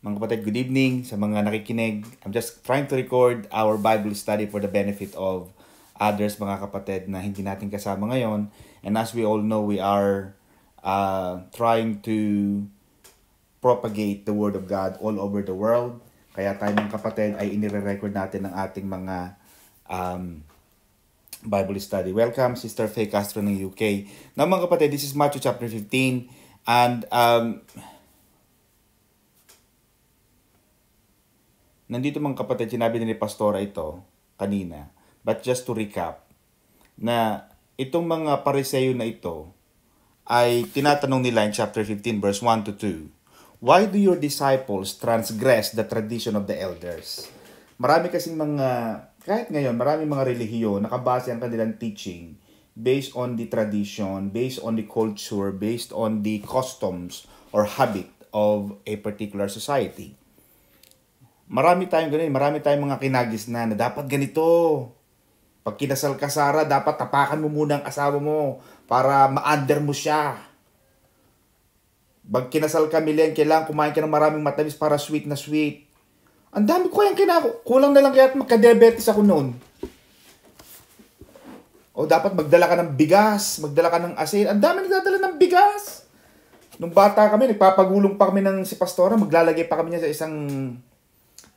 Mga kapatid, good evening sa mga nakikinig. I'm just trying to record our Bible study for the benefit of others, mga kapatid, na hindi natin kasama ngayon. And as we all know, we are uh, trying to propagate the Word of God all over the world. Kaya tayo mga kapatid ay inire-record natin ang ating mga um, Bible study. Welcome, Sister Faye Castro ng UK. Now mga kapatid, this is Matthew chapter 15 and um, nandito mga kapatid, sinabi ni Pastora ito kanina. But just to recap, na itong mga pariseyo na ito ay tinatanong nila in chapter 15 verse 1 to 2, Why do your disciples transgress the tradition of the elders? Marami kasing mga, kahit ngayon, marami mga relihiyon nakabase ang kanilang teaching based on the tradition, based on the culture, based on the customs or habit of a particular society. Marami tayong ganun, marami tayong mga kinagis na, na dapat ganito. Pag kinasal ka, Sarah, dapat tapakan mo muna ang asawa mo para ma-under mo siya. Pag kinasal ka, Milen, kailangan kumain ka ng maraming matamis para sweet na sweet. Ang dami ko yung kinako. Kulang na lang kaya't magka-diabetes ako noon. O dapat magdala ka ng bigas, magdala ka ng asin. Ang dami nagdadala ng bigas. Nung bata kami, nagpapagulong pa kami ng si Pastora, maglalagay pa kami niya sa isang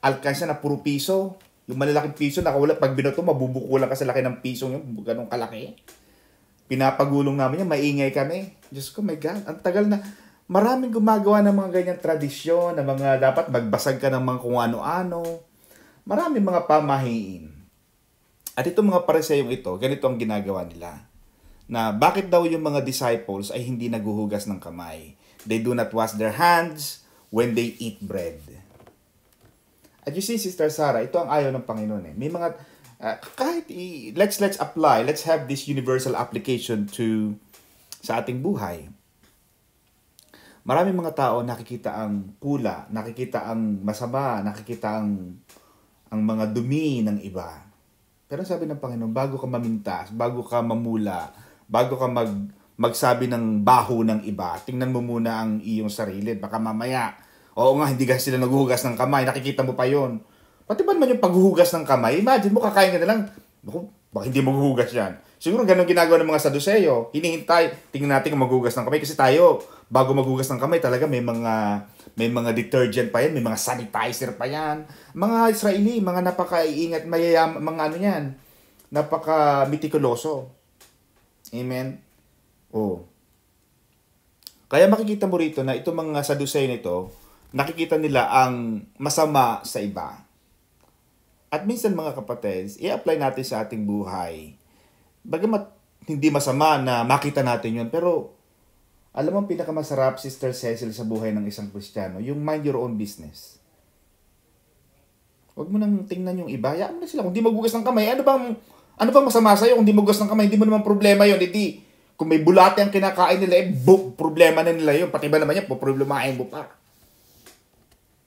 alkansya na puro piso. Yung malalaking piso, nakawala. Pag binoto, mabubuko lang kasi laki ng piso yun. Ganong kalaki. Pinapagulong namin yan. Maingay kami. Diyos ko, my God. Ang tagal na. Maraming gumagawa ng mga ganyang tradisyon na mga dapat magbasag ka ng mga kung ano-ano. Maraming mga pamahiin. At itong mga pareseyong ito, ganito ang ginagawa nila. Na bakit daw yung mga disciples ay hindi naguhugas ng kamay? They do not wash their hands when they eat bread. At you see, Sister Sarah, ito ang ayaw ng Panginoon eh. May mga, uh, kahit, i- let's, let's apply, let's have this universal application to, sa ating buhay. Maraming mga tao nakikita ang pula, nakikita ang masama, nakikita ang, ang mga dumi ng iba. Pero sabi ng Panginoon, bago ka mamintas, bago ka mamula, bago ka mag, magsabi ng baho ng iba, tingnan mo muna ang iyong sarili. Baka mamaya, Oo nga, hindi kasi sila naghuhugas ng kamay. Nakikita mo pa yon. Pati ba naman yung paghuhugas ng kamay? Imagine mo, kakain ka na lang. Naku, baka hindi maghuhugas yan. Siguro ganun ginagawa ng mga saduseyo. Hinihintay, tingnan natin kung maghuhugas ng kamay. Kasi tayo, bago maghugas ng kamay, talaga may mga may mga detergent pa yan, may mga sanitizer pa yan. Mga Israeli, mga napakaiingat, mayayam, mga ano yan, napaka mitikuloso. Amen? Oh. Kaya makikita mo rito na itong mga saduseyo nito, nakikita nila ang masama sa iba. At minsan mga kapatids, i-apply natin sa ating buhay. Bagamat hindi masama na makita natin yon pero alam mo ang pinakamasarap, Sister Cecil, sa buhay ng isang Kristiyano, yung mind your own business. Huwag mo nang tingnan yung iba. Hayaan mo na sila. Kung di magugas ng kamay, ano bang, ano bang masama sa'yo? Kung di magugas ng kamay, hindi mo naman problema yon Hindi, kung may bulate ang kinakain nila, eh, book, problema na nila yun. Pati ba naman yan, poproblemahin mo pa.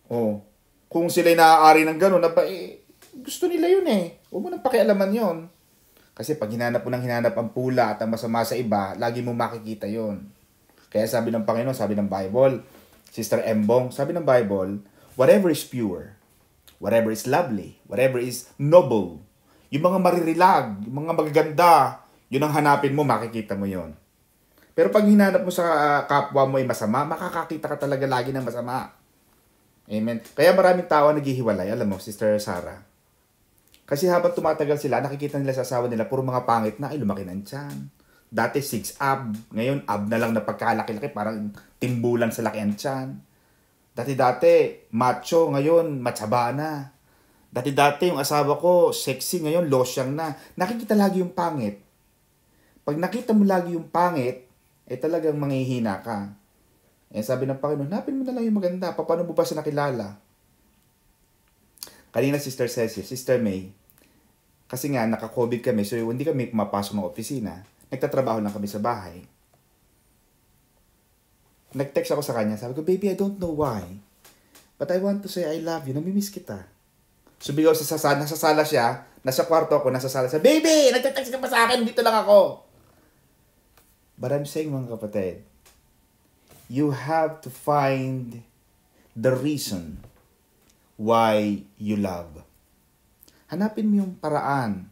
Oh. Kung sila naaari ng ganun, na pa, eh, gusto nila yun eh. Huwag mo nang pakialaman yon. Kasi pag hinanap mo nang hinanap ang pula at ang masama sa iba, lagi mo makikita yon. Kaya sabi ng Panginoon, sabi ng Bible, Sister Embong, sabi ng Bible, whatever is pure, whatever is lovely, whatever is noble, yung mga maririlag, yung mga magaganda, yun ang hanapin mo, makikita mo yon. Pero pag hinanap mo sa ah, kapwa mo ay masama, makakakita ka talaga lagi ng masama. Amen. Kaya maraming tao ang naghihiwalay, alam mo, Sister Sarah. Kasi habang tumatagal sila, nakikita nila sa asawa nila, puro mga pangit na, ay lumaki ng tiyan. Dati six ab, ngayon ab na lang na pagkalaki-laki, parang timbulan sa laki ang Dati-dati, macho, ngayon, matsaba na. Dati-dati, yung asawa ko, sexy, ngayon, losyang na. Nakikita lagi yung pangit. Pag nakita mo lagi yung pangit, eh talagang manghihina ka. Eh sabi ng Panginoon, hanapin mo na lang yung maganda. Paano mo ba siya nakilala? Kanina Sister Cecil, Sister May, kasi nga naka-COVID kami, so hindi kami pumapasok ng opisina. Nagtatrabaho lang kami sa bahay. Nag-text ako sa kanya, sabi ko, Baby, I don't know why. But I want to say I love you, namimiss kita. Sumigaw so, sa nasa sala siya, nasa kwarto ako, nasa sala siya, Baby, nagte-text ka pa sa akin, dito lang ako. But I'm saying mga kapatid, you have to find the reason why you love. Hanapin mo yung paraan.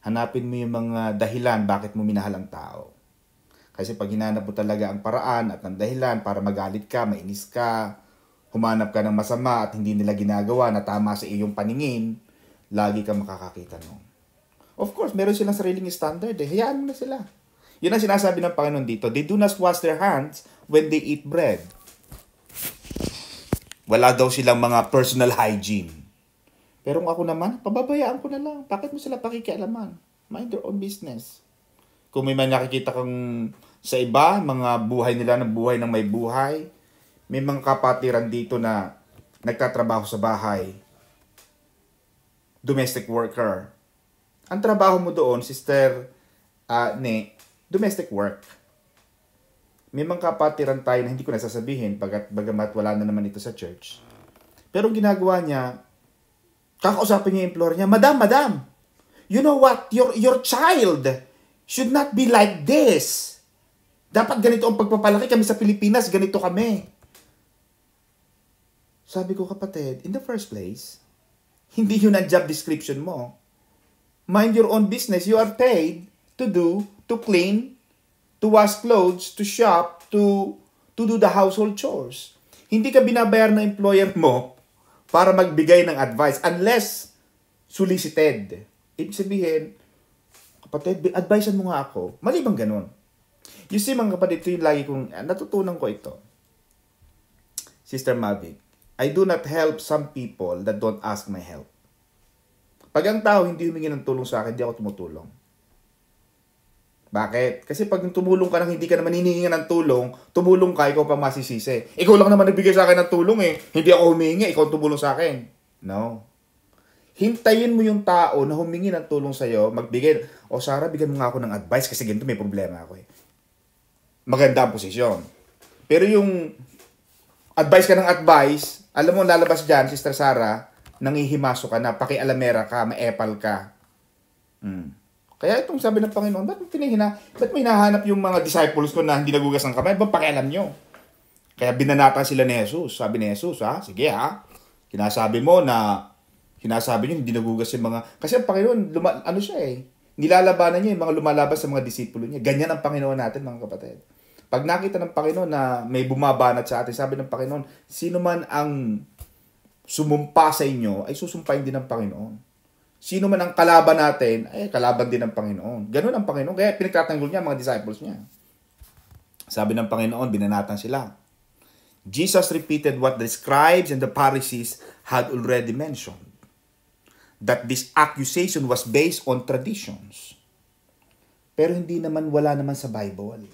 Hanapin mo yung mga dahilan bakit mo minahal ang tao. Kasi pag hinanap mo talaga ang paraan at ang dahilan para magalit ka, mainis ka, humanap ka ng masama at hindi nila ginagawa na tama sa iyong paningin, lagi ka makakakita noon. Of course, meron silang sariling standard eh. Hayaan mo na sila. Yun ang sinasabi ng Panginoon dito. They do not wash their hands when they eat bread. Wala daw silang mga personal hygiene. Pero ako naman, pababayaan ko na lang. Bakit mo sila pakikialaman? Mind their own business. Kung may man nakikita kang sa iba, mga buhay nila na buhay ng may buhay, may mga kapatiran dito na nagtatrabaho sa bahay, domestic worker. Ang trabaho mo doon, sister, uh, ah, ne, domestic work may mga kapatiran tayo na hindi ko nasasabihin pagkat bagamat wala na naman ito sa church. Pero ginagawa niya, kakausapin niya yung employer niya, Madam, Madam, you know what? Your, your child should not be like this. Dapat ganito ang pagpapalaki kami sa Pilipinas, ganito kami. Sabi ko kapatid, in the first place, hindi yun ang job description mo. Mind your own business. You are paid to do, to clean, to wash clothes, to shop, to, to do the household chores. Hindi ka binabayar ng employer mo para magbigay ng advice unless solicited. Ibig sabihin, kapatid, advisean mo nga ako. Mali bang ganun? You see, mga kapatid, ito yung lagi kong, ah, natutunan ko ito. Sister Mavic, I do not help some people that don't ask my help. Pag ang tao hindi humingi ng tulong sa akin, hindi ako tumutulong. Bakit? Kasi pag tumulong ka nang hindi ka naman hinihinga ng tulong, tumulong ka, ikaw pa masisisi. Ikaw lang naman nagbigay sa akin ng tulong eh. Hindi ako humingi, ikaw tumulong sa akin. No. Hintayin mo yung tao na humingi ng tulong sa'yo, magbigay, o Sara, bigyan mo nga ako ng advice kasi ganito may problema ako eh. Maganda ang posisyon. Pero yung advice ka ng advice, alam mo lalabas dyan, Sister Sara, nangihimaso ka na, pakialamera ka, maepal ka. Mm. Kaya itong sabi ng Panginoon, ba't, pinahina, ba't may hinahanap yung mga disciples ko na hindi nagugas ng kamay? Ba't pakialam nyo? Kaya binanata sila ni Jesus. Sabi ni Jesus, ha? Sige ha. Kinasabi mo na, kinasabi nyo, hindi nagugas yung mga... Kasi ang Panginoon, luma, ano siya eh, nilalabanan niya yung mga lumalabas sa mga disipulo niya. Ganyan ang Panginoon natin, mga kapatid. Pag nakita ng Panginoon na may bumabanat sa atin, sabi ng Panginoon, sino man ang sumumpa sa inyo, ay susumpain din ng Panginoon sino man ang kalaban natin, ay eh, kalaban din ng Panginoon. Ganun ang Panginoon. Kaya pinagtatanggol niya ang mga disciples niya. Sabi ng Panginoon, binanatan sila. Jesus repeated what the scribes and the Pharisees had already mentioned. That this accusation was based on traditions. Pero hindi naman wala naman sa Bible.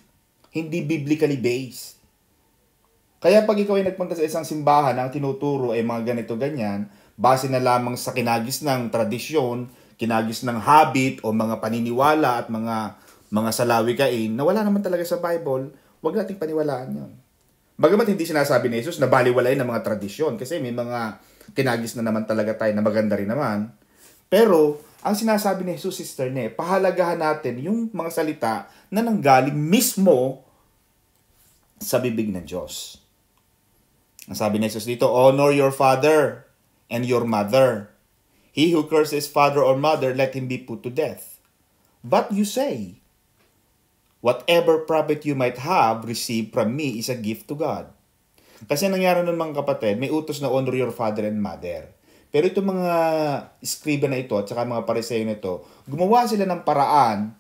Hindi biblically based. Kaya pag ikaw ay nagpunta sa isang simbahan na ang tinuturo ay mga ganito ganyan, base na lamang sa kinagis ng tradisyon, kinagis ng habit o mga paniniwala at mga mga salawikain na wala naman talaga sa Bible, huwag nating paniwalaan yon. Bagamat hindi sinasabi ni Jesus na baliwalain ang mga tradisyon kasi may mga kinagis na naman talaga tayo na maganda rin naman. Pero, ang sinasabi ni Jesus, Sister Ne, pahalagahan natin yung mga salita na nanggaling mismo sa bibig ng Diyos. Ang sabi ni Jesus dito, Honor your father and your mother. He who curses father or mother, let him be put to death. But you say, Whatever profit you might have received from me is a gift to God. Kasi nangyari nun mga kapatid, may utos na honor your father and mother. Pero itong mga skriba na ito at saka mga pareseyo na ito, gumawa sila ng paraan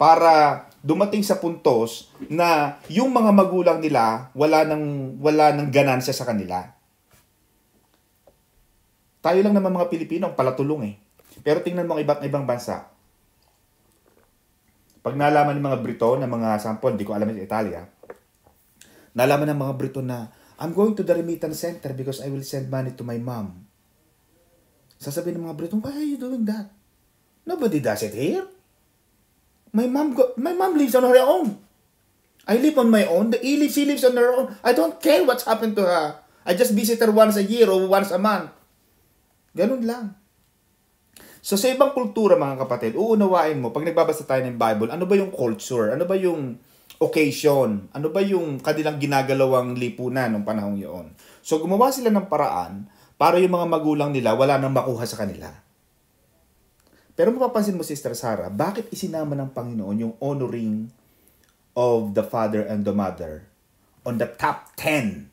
para dumating sa puntos na yung mga magulang nila wala nang wala nang ganansya sa kanila. Tayo lang naman mga Pilipino ang palatulong eh. Pero tingnan mo ang iba't ibang bansa. Pag nalaman ng mga Briton, ng mga sampon, hindi ko alam sa Italia, nalaman ng mga Briton na, I'm going to the remittance center because I will send money to my mom. Sasabihin ng mga Briton, why are you doing that? Nobody does it here. My mom, go, my mom lives on her own. I live on my own. The, he she lives on her own. I don't care what's happened to her. I just visit her once a year or once a month. Ganun lang. So sa ibang kultura mga kapatid, uunawain mo, pag nagbabasa tayo ng Bible, ano ba yung culture? Ano ba yung occasion? Ano ba yung kanilang ginagalawang lipunan nung panahong yon? So gumawa sila ng paraan para yung mga magulang nila wala nang makuha sa kanila. Pero mapapansin mo, Sister Sarah, bakit isinama ng Panginoon yung honoring of the father and the mother on the top 10?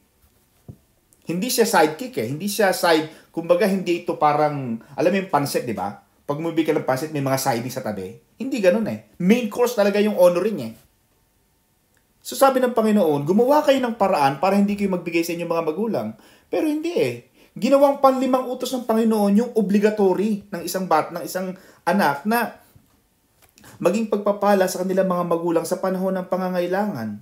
Hindi siya sidekick eh. Hindi siya side Kumbaga, hindi ito parang, alam mo yung pansit, di ba? Pag bumibili ka ng pansit, may mga siding sa tabi. Hindi ganun eh. Main course talaga yung honoring eh. So sabi ng Panginoon, gumawa kayo ng paraan para hindi kayo magbigay sa inyong mga magulang. Pero hindi eh. Ginawang panlimang utos ng Panginoon yung obligatory ng isang bat, ng isang anak na maging pagpapala sa kanilang mga magulang sa panahon ng pangangailangan.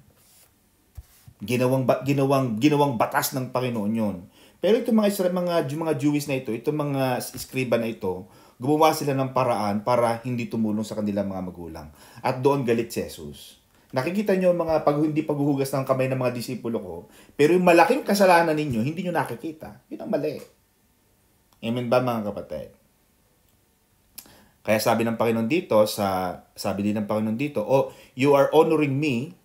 Ginawang, ginawang, ginawang batas ng Panginoon yon pero itong mga Israel, mga, mga Jewish na ito, itong mga iskriba na ito, gumawa sila ng paraan para hindi tumulong sa kanilang mga magulang. At doon galit si Jesus. Nakikita nyo mga pag hindi paghuhugas ng kamay ng mga disipulo ko, pero yung malaking kasalanan ninyo, hindi nyo nakikita. Yun ang mali. Amen ba mga kapatid? Kaya sabi ng Panginoon dito sa sabi din ng Panginoon dito, "Oh, you are honoring me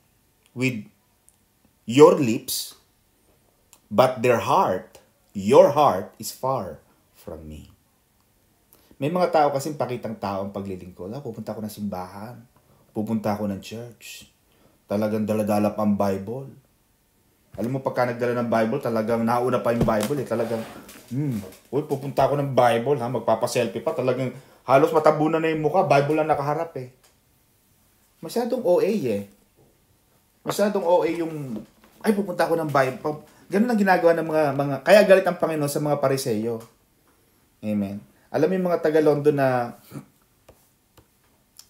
with your lips, but their heart your heart is far from me. May mga tao kasing pakitang tao ang paglilingkod. Ah, pupunta ako ng simbahan. Pupunta ako ng church. Talagang daladala pa ang Bible. Alam mo, pagka nagdala ng Bible, talagang nauna pa yung Bible eh. Talagang, hmm, uy, pupunta ako ng Bible ha, magpapaselfie pa. Talagang halos matabunan na yung mukha, Bible lang nakaharap eh. Masyadong OA eh. Masyadong OA yung, ay, pupunta ako ng Bible Ganun ang ginagawa ng mga, mga, kaya galit ang Panginoon sa mga Pariseo. Amen. Alam mo yung mga taga-London na,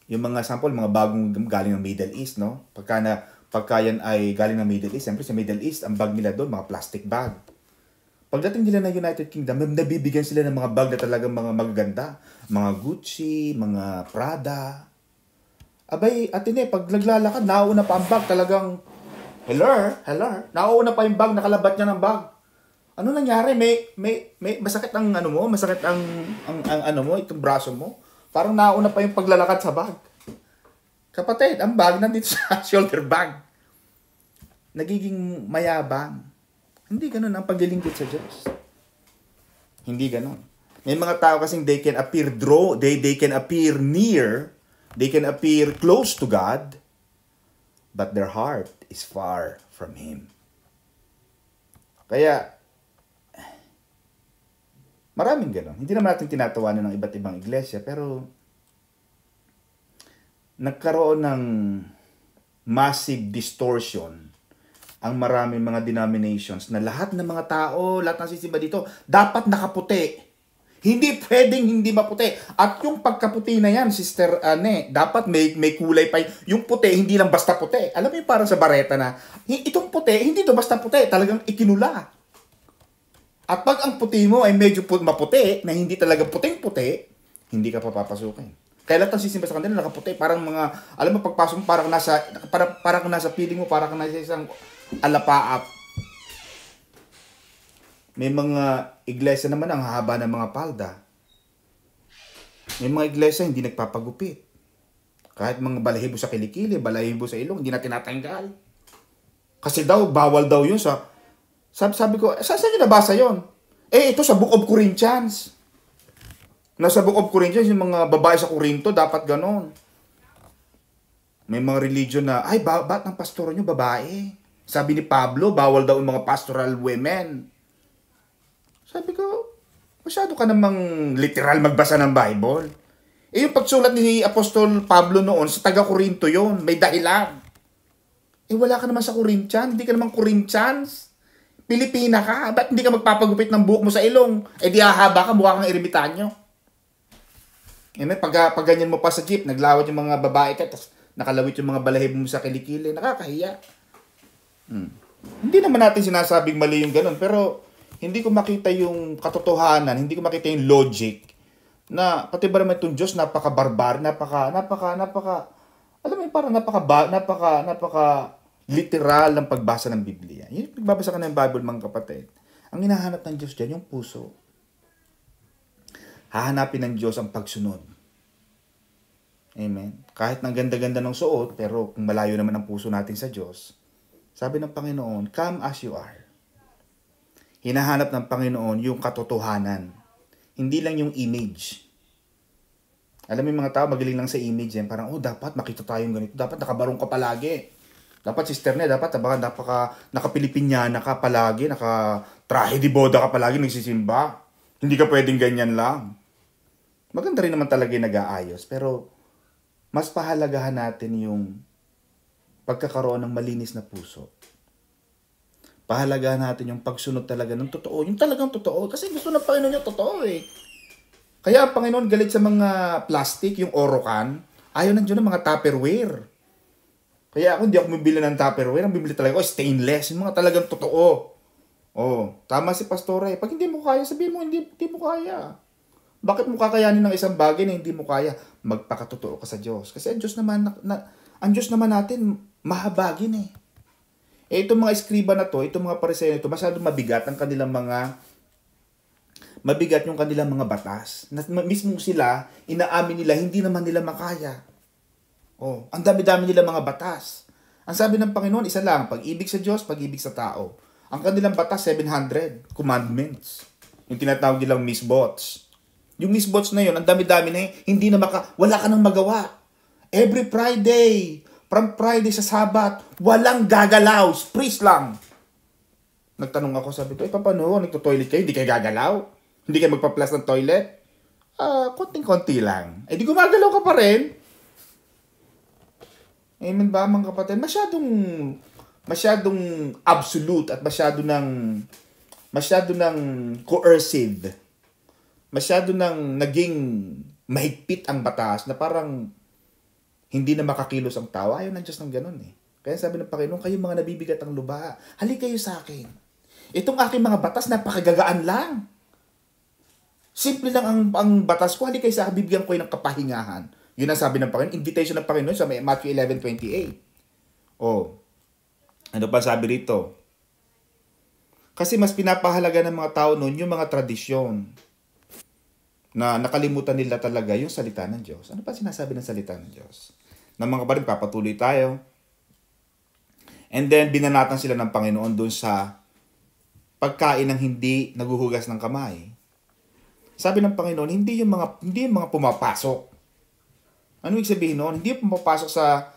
yung mga sample, mga bagong galing ng Middle East, no? Pagka na, pagkayan ay galing ng Middle East, siyempre sa Middle East, ang bag nila doon, mga plastic bag. Pagdating nila ng United Kingdom, nabibigyan sila ng mga bag na talagang mga magaganda. Mga Gucci, mga Prada. Abay, atin eh, pag naglalakad, nauna pa ang bag, talagang hello, hello. Nauuna pa yung bag, nakalabat niya ng bag. Ano nangyari? May, may, may masakit ang ano mo, masakit ang, ang, ang ano mo, itong braso mo. Parang nauna pa yung paglalakad sa bag. Kapatid, ang bag nandito sa shoulder bag. Nagiging mayabang. Hindi ganoon ang paglilingkod sa Diyos. Hindi ganoon. May mga tao kasing they can appear draw, they, they can appear near, they can appear close to God, but their heart is far from Him. Kaya, maraming ganon. Hindi naman natin tinatawanan ng iba't ibang iglesia, pero nagkaroon ng massive distortion ang maraming mga denominations na lahat ng mga tao, lahat ng sisimba dito, dapat nakaputi. Hindi pwedeng hindi maputi. At yung pagkaputi na yan, Sister Anne, dapat may, may kulay pa. Yung puti, hindi lang basta puti. Alam mo yung parang sa bareta na, itong puti, hindi to basta puti. Talagang ikinula. At pag ang puti mo ay medyo maputi, na hindi talaga puting-puti, hindi ka papapasukin kaya lahat ng sisimba sa kanila nakaputi. Parang mga, alam mo, pagpasok mo, parang nasa, parang, parang nasa piling mo, parang nasa isang alapaap. May mga iglesia naman ang haba ng mga palda. May mga iglesia hindi nagpapagupit. Kahit mga balahibo sa kilikili, balahibo sa ilong, hindi na tinatanggal. Kasi daw, bawal daw yun sa... Sabi, sabi ko, saan, saan nyo nabasa yon? Eh, ito sa Book of Corinthians. Nasa Book of Corinthians, yung mga babae sa Corinto, dapat ganon. May mga religion na, ay, ba ba't ang pastor nyo babae? Sabi ni Pablo, bawal daw yung mga pastoral women. Sabi ko, masyado ka namang literal magbasa ng Bible. Eh yung pagsulat ni Apostol Pablo noon, sa taga Corinto yon may dahilan. Eh wala ka naman sa Corinthian, hindi ka naman Corinthians. Pilipina ka, ba't hindi ka magpapagupit ng buhok mo sa ilong? Eh di ahaba ka, mukha kang ermitanyo. eh, pag, pag ganyan mo pa sa jeep, naglawat yung mga babae ka, tapos nakalawit yung mga balahibo mo sa kilikili, nakakahiya. Hmm. Hindi naman natin sinasabing mali yung ganun, pero hindi ko makita yung katotohanan, hindi ko makita yung logic na pati ba naman itong Diyos napaka-barbar, napaka, napaka, napaka, alam mo parang napaka, napaka, napaka literal ng pagbasa ng Biblia. Yung pagbabasa ka ng Bible, mga kapatid, ang hinahanap ng Diyos dyan, yung puso. Hahanapin ng Diyos ang pagsunod. Amen. Kahit nang ganda-ganda ng suot, pero kung malayo naman ang puso natin sa Diyos, sabi ng Panginoon, come as you are. Hinahanap ng Panginoon yung katotohanan. Hindi lang yung image. Alam mo yung mga tao, magaling lang sa image yan. Parang, oh, dapat makita tayong ganito. Dapat nakabarong ka palagi. Dapat sister na, dapat baka napaka nakapilipinyana ka palagi, naka tragedy boda ka palagi nagsisimba. Hindi ka pwedeng ganyan lang. Maganda rin naman talaga yung nag-aayos, pero mas pahalagahan natin yung pagkakaroon ng malinis na puso pahalaga natin yung pagsunod talaga ng totoo. Yung talagang totoo. Kasi gusto ng Panginoon yung totoo eh. Kaya ang Panginoon galit sa mga plastic, yung orokan. Ayaw nandiyon ng mga tupperware. Kaya ako hindi ako bibili ng tupperware. Ang bibili talaga ko, stainless. Yung mga talagang totoo. Oh, tama si Pastore. Eh. Pag hindi mo kaya, sabihin mo, hindi, hindi mo kaya. Bakit mo kakayanin ng isang bagay na hindi mo kaya? Magpakatotoo ka sa Diyos. Kasi ang Diyos naman, na, ang Diyos naman natin, mahabagin eh. Eh, itong mga eskriba na to, itong mga pariseo ito, masyadong mabigat ang kanilang mga mabigat yung kanilang mga batas. Na, mismo sila, inaamin nila, hindi naman nila makaya. Oh, ang dami-dami nila mga batas. Ang sabi ng Panginoon, isa lang, pag-ibig sa Diyos, pag-ibig sa tao. Ang kanilang batas, 700 commandments. Yung tinatawag nilang misbots. Yung misbots na yun, ang dami-dami na yun, hindi na maka, wala ka nang magawa. Every Friday, From Friday sa Sabat, walang gagalaw. Priest lang. Nagtanong ako, sabi ko, eh, paano? Nagto-toilet kayo? Hindi kayo gagalaw? Hindi kayo magpa-plus ng toilet? Ah, uh, konting-konti lang. Eh, di gumagalaw ka pa rin. Eh, Amen ba, mga kapatid? Masyadong, masyadong absolute at masyado ng, masyado ng coercive. Masyado ng naging mahigpit ang batas na parang hindi na makakilos ang tao. Ayaw ng Diyos ng ganun eh. Kaya sabi ng Panginoon, kayo mga nabibigat ang lubha, Halik kayo sa akin. Itong aking mga batas, napakagagaan lang. Simple lang ang, ang batas ko. Halik kayo sa akin, bibigyan ko kayo ng kapahingahan. Yun ang sabi ng Panginoon. Invitation ng Panginoon sa Matthew 11.28. Oh, ano pa sabi rito? Kasi mas pinapahalaga ng mga tao noon yung mga tradisyon na nakalimutan nila talaga yung salita ng Diyos. Ano pa sinasabi ng salita ng Diyos? ng mga kapatid, papatuloy tayo. And then, binanatan sila ng Panginoon doon sa pagkain ng hindi naguhugas ng kamay. Sabi ng Panginoon, hindi yung mga, hindi yung mga pumapasok. Ano yung sabihin noon? Hindi yung pumapasok sa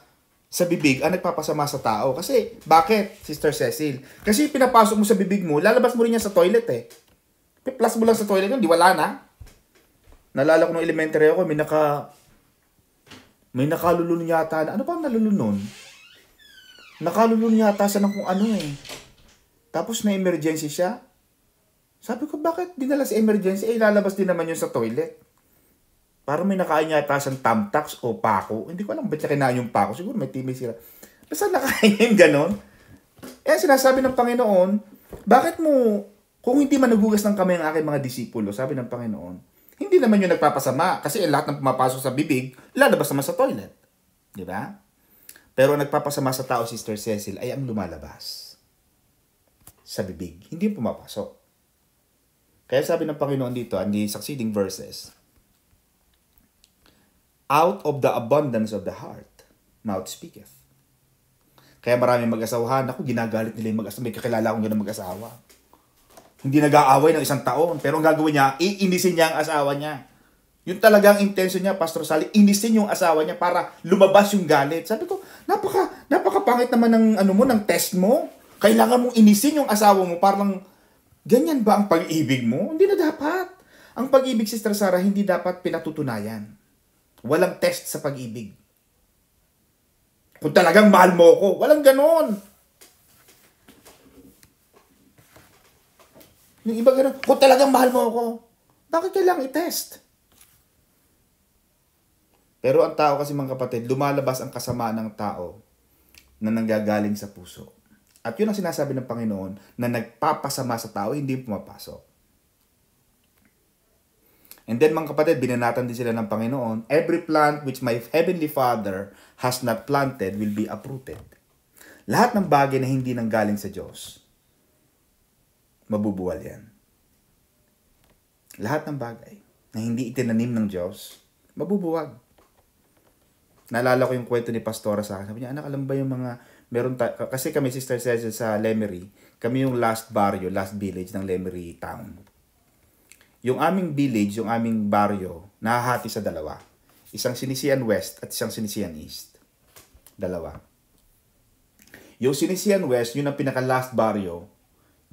sa bibig ang nagpapasama sa tao. Kasi, bakit, Sister Cecil? Kasi pinapasok mo sa bibig mo, lalabas mo rin yan sa toilet eh. Plus mo lang sa toilet yun, di wala na. Nalala ko nung elementary ako, may naka, may nakalulun yata na, ano pa nalulun nun? Nakalulun yata sa ng kung ano eh. Tapos na emergency siya. Sabi ko, bakit dinala sa emergency? Eh, lalabas din naman yun sa toilet. Parang may nakain yata siyang tamtax o pako. Hindi ko alam ba't niya kinain yung pako. Siguro may timay sila. Basta nakain yun ganon. Eh, sinasabi ng Panginoon, bakit mo, kung hindi man ng kamay ang aking mga disipulo, sabi ng Panginoon, hindi naman yung nagpapasama kasi lahat ng pumapasok sa bibig, lalabas naman sa toilet. Di ba? Pero ang nagpapasama sa tao, Sister Cecil, ay ang lumalabas sa bibig, hindi yung pumapasok. Kaya sabi ng Panginoon dito, and succeeding verses, Out of the abundance of the heart, mouth speaketh. Kaya maraming mag-asawahan, ako ginagalit nila yung mag-asawa, may kakilala akong ganun mag-asawa hindi nag-aaway ng isang taon. Pero ang gagawin niya, iinisin niya ang asawa niya. Yun talagang intention niya, Pastor Sally, inisin yung asawa niya para lumabas yung galit. Sabi ko, napaka, napakapangit naman ng, ano mo, ng test mo. Kailangan mong inisin yung asawa mo para parang, ganyan ba ang pag-ibig mo? Hindi na dapat. Ang pag-ibig, Sister Sarah, hindi dapat pinatutunayan. Walang test sa pag-ibig. Kung talagang mahal mo ko, walang ganon. Yung iba ganun, kung talagang mahal mo ako, bakit kailangan i-test? Pero ang tao kasi mga kapatid, lumalabas ang kasama ng tao na nanggagaling sa puso. At yun ang sinasabi ng Panginoon na nagpapasama sa tao, hindi pumapasok. And then mga kapatid, binanatan din sila ng Panginoon, Every plant which my heavenly Father has not planted will be uprooted. Lahat ng bagay na hindi nanggaling sa Diyos mabubuwal yan. Lahat ng bagay na hindi itinanim ng Diyos, mabubuwag. Naalala ko yung kwento ni Pastora sa akin. Sabi niya, anak, alam ba yung mga, meron ta- kasi kami, Sister Cecil, sa Lemery, kami yung last barrio, last village ng Lemery town. Yung aming village, yung aming barrio, nahahati sa dalawa. Isang Sinisian West at isang Sinisian East. Dalawa. Yung Sinisian West, yun ang pinaka-last barrio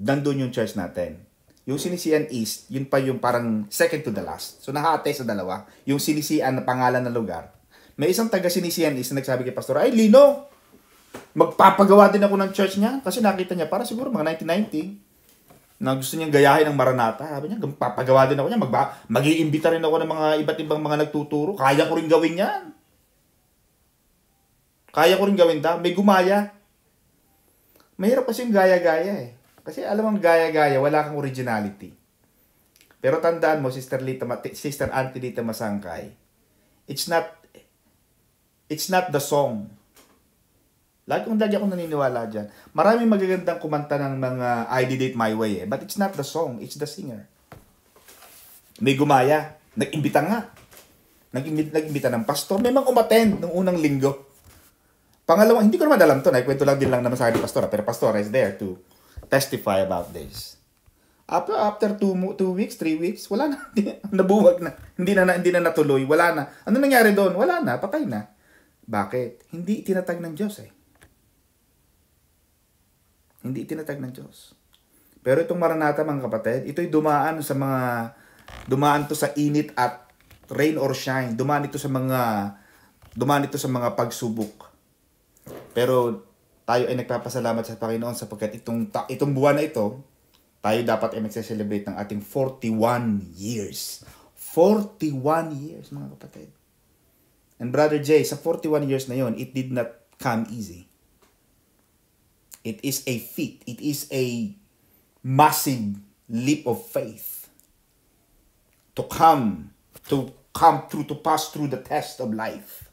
nandun yung church natin. Yung sinisian east, yun pa yung parang second to the last. So nahate sa dalawa. Yung sinisian na pangalan ng lugar. May isang taga sinisian east na nagsabi kay pastor, ay Lino, magpapagawa din ako ng church niya. Kasi nakita niya, para siguro mga 1990, na gusto niyang gayahin ng Maranata. Sabi niya, papagawa din ako niya. Magba, mag iimbita rin ako ng mga iba't ibang mga nagtuturo. Kaya ko rin gawin yan. Kaya ko rin gawin daw. May gumaya. Mahirap kasi yung gaya-gaya eh. Kasi alam mo, gaya-gaya, wala kang originality. Pero tandaan mo, Sister, Lita, Sister Auntie Lita Masangkay, it's not it's not the song. Lagi kong lagi akong naniniwala dyan. Maraming magagandang kumanta ng mga I Did It My Way eh. But it's not the song, it's the singer. May gumaya. Nag-imbita nga. Nag-imbita, ng pastor. May mga umatend nung unang linggo. Pangalawa, hindi ko naman alam to. Nakikwento lang din lang naman sa akin ni pastor. Pero pastor is there to testify about this. After, after two, two weeks, three weeks, wala na. Nabuwag na. Hindi na, hindi na natuloy. Wala na. Ano nangyari doon? Wala na. Patay na. Bakit? Hindi itinatag ng Diyos eh. Hindi itinatag ng Diyos. Pero itong maranata mga kapatid, ito'y dumaan sa mga, dumaan to sa init at rain or shine. Dumaan ito sa mga, dumaan ito sa mga pagsubok. Pero tayo ay nagpapasalamat sa Panginoon sapagkat itong, ta- itong buwan na ito, tayo dapat ay magse-celebrate ng ating 41 years. 41 years, mga kapatid. And Brother Jay, sa 41 years na yon, it did not come easy. It is a feat. It is a massive leap of faith to come, to come through, to pass through the test of life.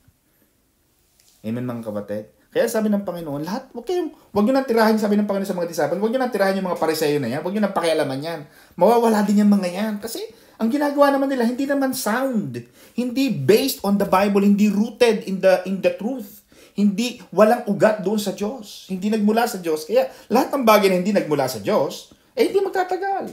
Amen, mga kapatid? Kaya sabi ng Panginoon, lahat, okay, kayong, huwag nyo nang tirahin, sabi ng Panginoon sa mga disciples, huwag nyo nang tirahin yung mga pareseyo na yan, huwag nyo nang pakialaman yan. Mawawala din yung mga yan. Kasi, ang ginagawa naman nila, hindi naman sound. Hindi based on the Bible, hindi rooted in the, in the truth. Hindi, walang ugat doon sa Diyos. Hindi nagmula sa Diyos. Kaya, lahat ng bagay na hindi nagmula sa Diyos, eh hindi magtatagal.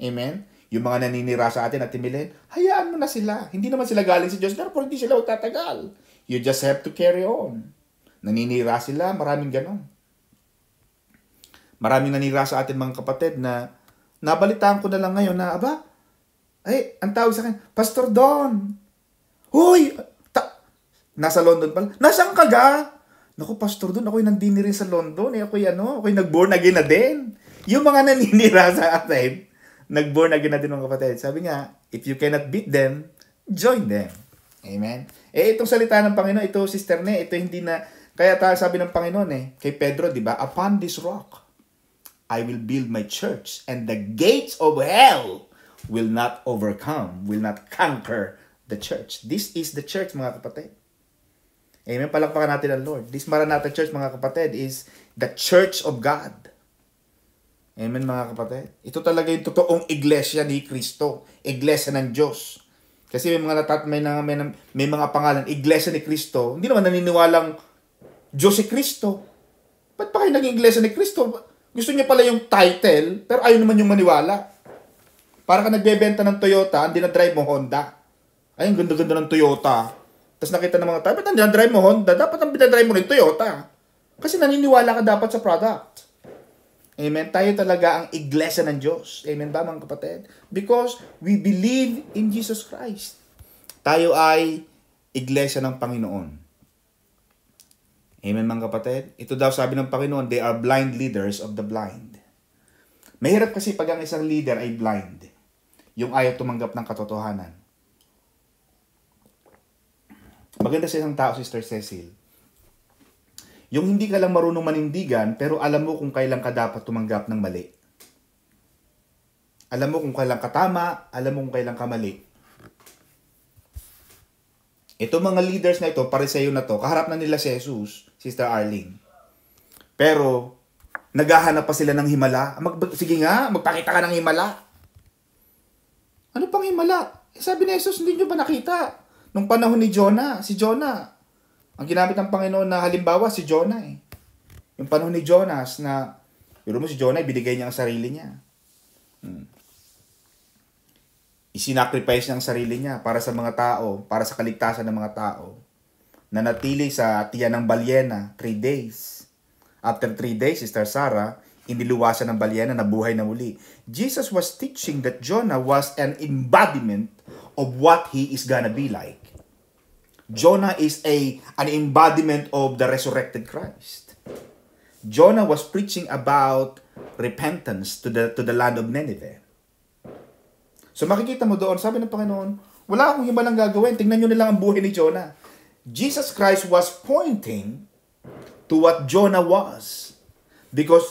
Amen? Yung mga naninira sa atin at timilin, hayaan mo na sila. Hindi naman sila galing sa Diyos, therefore hindi sila magtatagal. You just have to carry on. Naninira sila, maraming ganun. Maraming nanira sa atin mga kapatid na nabalitaan ko na lang ngayon na, aba, ay, eh, ang tawag sa akin, Pastor Don, huy, nasa London pala, nasaan ka ga? Naku, Pastor Don, ako'y nandini rin sa London, eh, ako'y ano, ako'y nag-born again na din. Yung mga naninira sa atin, nag-born again na din mga kapatid. Sabi nga, if you cannot beat them, join them. Amen? Eh, itong salita ng Panginoon, ito, Sister Ne, ito hindi na, kaya tayo sabi ng Panginoon eh, kay Pedro, di ba? Upon this rock, I will build my church and the gates of hell will not overcome, will not conquer the church. This is the church, mga kapatid. Amen. Palakpakan natin ang Lord. This Maranatha Church, mga kapatid, is the church of God. Amen, mga kapatid. Ito talaga yung totoong iglesia ni Kristo. Iglesia ng Diyos. Kasi may mga natat, may, na, may, may mga pangalan, iglesia ni Kristo, hindi naman naniniwalang Diyos si Kristo. Ba't pa kayo naging iglesia ni Kristo? Gusto niya pala yung title, pero ayaw naman yung maniwala. Para ka nagbebenta ng Toyota, hindi na drive mo Honda. Ay, ang ganda-ganda ng Toyota. Tapos nakita ng mga tao, ba't ang drive mo Honda? Dapat ang binadrive mo rin Toyota. Kasi naniniwala ka dapat sa product. Amen. Tayo talaga ang iglesia ng Diyos. Amen ba mga kapatid? Because we believe in Jesus Christ. Tayo ay iglesia ng Panginoon. Amen mga kapatid? Ito daw sabi ng Panginoon, they are blind leaders of the blind. Mahirap kasi pag ang isang leader ay blind, yung ayaw tumanggap ng katotohanan. Maganda sa isang tao, Sister Cecil. Yung hindi ka lang marunong manindigan, pero alam mo kung kailan ka dapat tumanggap ng mali. Alam mo kung kailan ka tama, alam mo kung kailan ka mali. Ito mga leaders na ito, pareseyo na to, kaharap na nila si Jesus, Sister Arling. Pero, naghahanap pa sila ng himala. Mag, sige nga, magpakita ka ng himala. Ano pang himala? Eh, sabi ni Jesus, hindi nyo ba nakita? Nung panahon ni Jonah, si Jonah, ang ginamit ng Panginoon na halimbawa, si Jonah eh. Yung panahon ni Jonas na, yun mo si Jonah, binigay niya ang sarili niya. Hmm isinacrifice niya ang sarili niya para sa mga tao, para sa kaligtasan ng mga tao. Nanatili sa tiyan ng balyena 3 days. After 3 days, Sister Sarah, iniluwasan ng balyena na buhay na muli. Jesus was teaching that Jonah was an embodiment of what he is gonna be like. Jonah is a an embodiment of the resurrected Christ. Jonah was preaching about repentance to the to the land of Nineveh So makikita mo doon, sabi ng Panginoon, wala akong iba lang gagawin. Tingnan nyo nilang ang buhay ni Jonah. Jesus Christ was pointing to what Jonah was. Because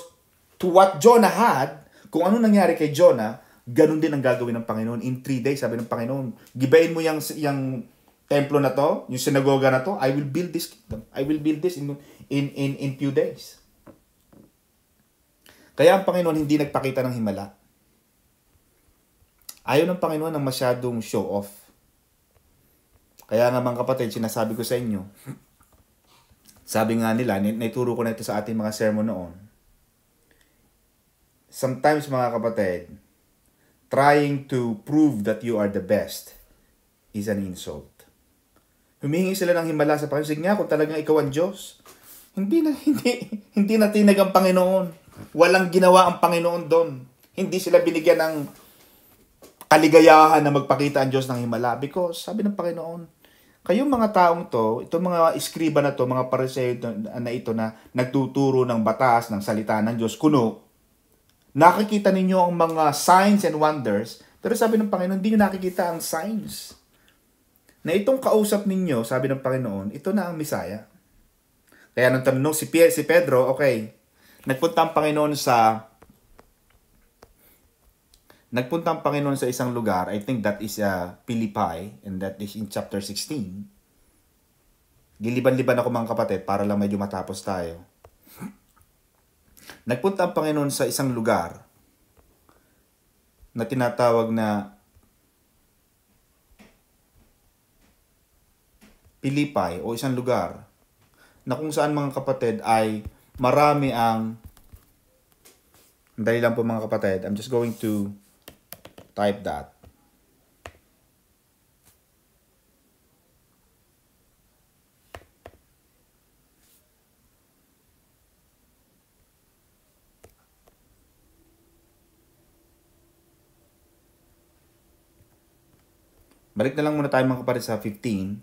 to what Jonah had, kung ano nangyari kay Jonah, ganun din ang gagawin ng Panginoon. In three days, sabi ng Panginoon, gibayin mo yung, yung templo na to, yung sinagoga na to, I will build this kingdom. I will build this in, in, in, in few days. Kaya ang Panginoon hindi nagpakita ng himala. Ayaw ng Panginoon ng masyadong show-off. Kaya nga mga kapatid, sinasabi ko sa inyo, sabi nga nila, naituro ko na ito sa ating mga sermon noon. Sometimes mga kapatid, trying to prove that you are the best is an insult. Humingi sila ng himala sa Panginoon. Sige nga, kung talagang ikaw ang Diyos, hindi na, hindi, hindi na natinag ang Panginoon. Walang ginawa ang Panginoon doon. Hindi sila binigyan ng kaligayahan na magpakita ang Diyos ng Himala. Because, sabi ng Panginoon, kayong mga taong to, itong mga iskriba na to, mga pariseo na ito na nagtuturo ng batas, ng salita ng Diyos, kuno, nakikita ninyo ang mga signs and wonders, pero sabi ng Panginoon, hindi nyo nakikita ang signs. Na itong kausap ninyo, sabi ng Panginoon, ito na ang Misaya. Kaya nung tanong si, Pierre, si Pedro, okay, nagpunta ang Panginoon sa nagpunta ang Panginoon sa isang lugar, I think that is uh, Philippi, and that is in chapter 16. Giliban-liban ako mga kapatid para lang medyo matapos tayo. Nagpunta ang Panginoon sa isang lugar na tinatawag na Pilipay o isang lugar na kung saan mga kapatid ay marami ang dali lang po mga kapatid. I'm just going to type that. Balik na lang muna tayo mga kapatid sa 15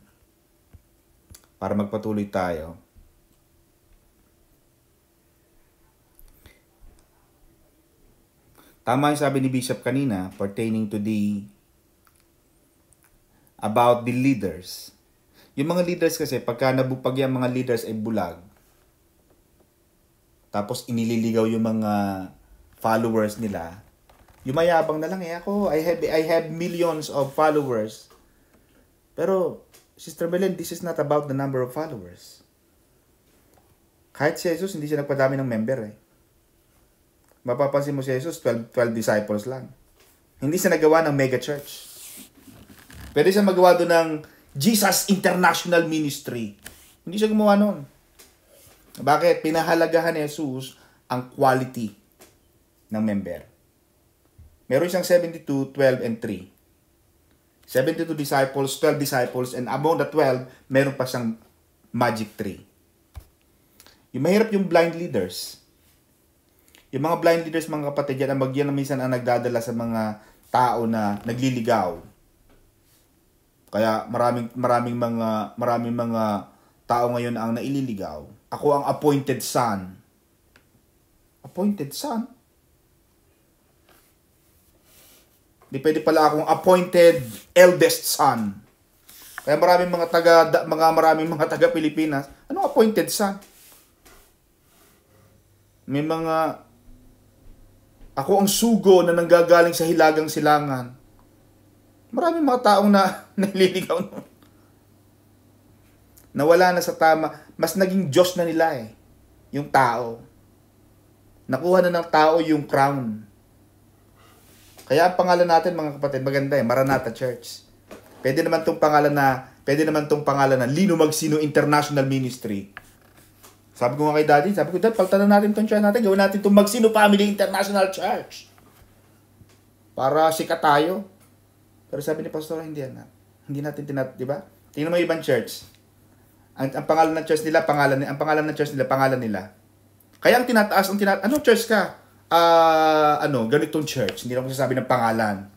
para magpatuloy tayo. Tama yung sabi ni Bishop kanina pertaining to the about the leaders. Yung mga leaders kasi, pagka nabupag yung mga leaders ay bulag, tapos inililigaw yung mga followers nila, yumayabang na lang eh ako. I have, I have millions of followers. Pero, Sister Belen, this is not about the number of followers. Kahit si Jesus, hindi siya nagpadami ng member eh. Mapapansin mo si Jesus, 12, 12 disciples lang. Hindi siya nagawa ng mega church. Pwede siya magawa doon ng Jesus International Ministry. Hindi siya gumawa noon. Bakit? Pinahalagahan ni Jesus ang quality ng member. Meron siyang 72, 12, and 3. 72 disciples, 12 disciples, and among the 12, meron pa siyang magic 3. Yung mahirap yung blind leaders, yung mga blind leaders, mga kapatid, yan ang bagyan na minsan ang nagdadala sa mga tao na nagliligaw. Kaya maraming maraming mga maraming mga tao ngayon ang naililigaw. Ako ang appointed son. Appointed son? Di pwede pala akong appointed eldest son. Kaya maraming mga taga mga maraming mga taga Pilipinas, ano appointed son? May mga ako ang sugo na nanggagaling sa hilagang silangan. Maraming mga taong na nililigaw nun. Nawala na sa tama. Mas naging Diyos na nila eh. Yung tao. Nakuha na ng tao yung crown. Kaya ang pangalan natin mga kapatid, maganda eh, Maranatha Church. Pwede naman tong pangalan na, pwede naman tong pangalan na Lino Magsino International Ministry. Sabi ko nga kay daddy, sabi ko, dad, pagtanan natin itong church natin, gawin natin itong Magsino Family International Church. Para sikat tayo. Pero sabi ni pastor, hindi yan. Ah. Hindi natin tinat, di ba? Tingnan mo yung ibang church. Ang, ang, pangalan ng church nila, pangalan, ni ang pangalan ng church nila, pangalan nila. Kaya ang tinataas, ang tinataas, ano church ka? Ah, uh, ano, ganitong church. Hindi lang ko sasabi ng pangalan.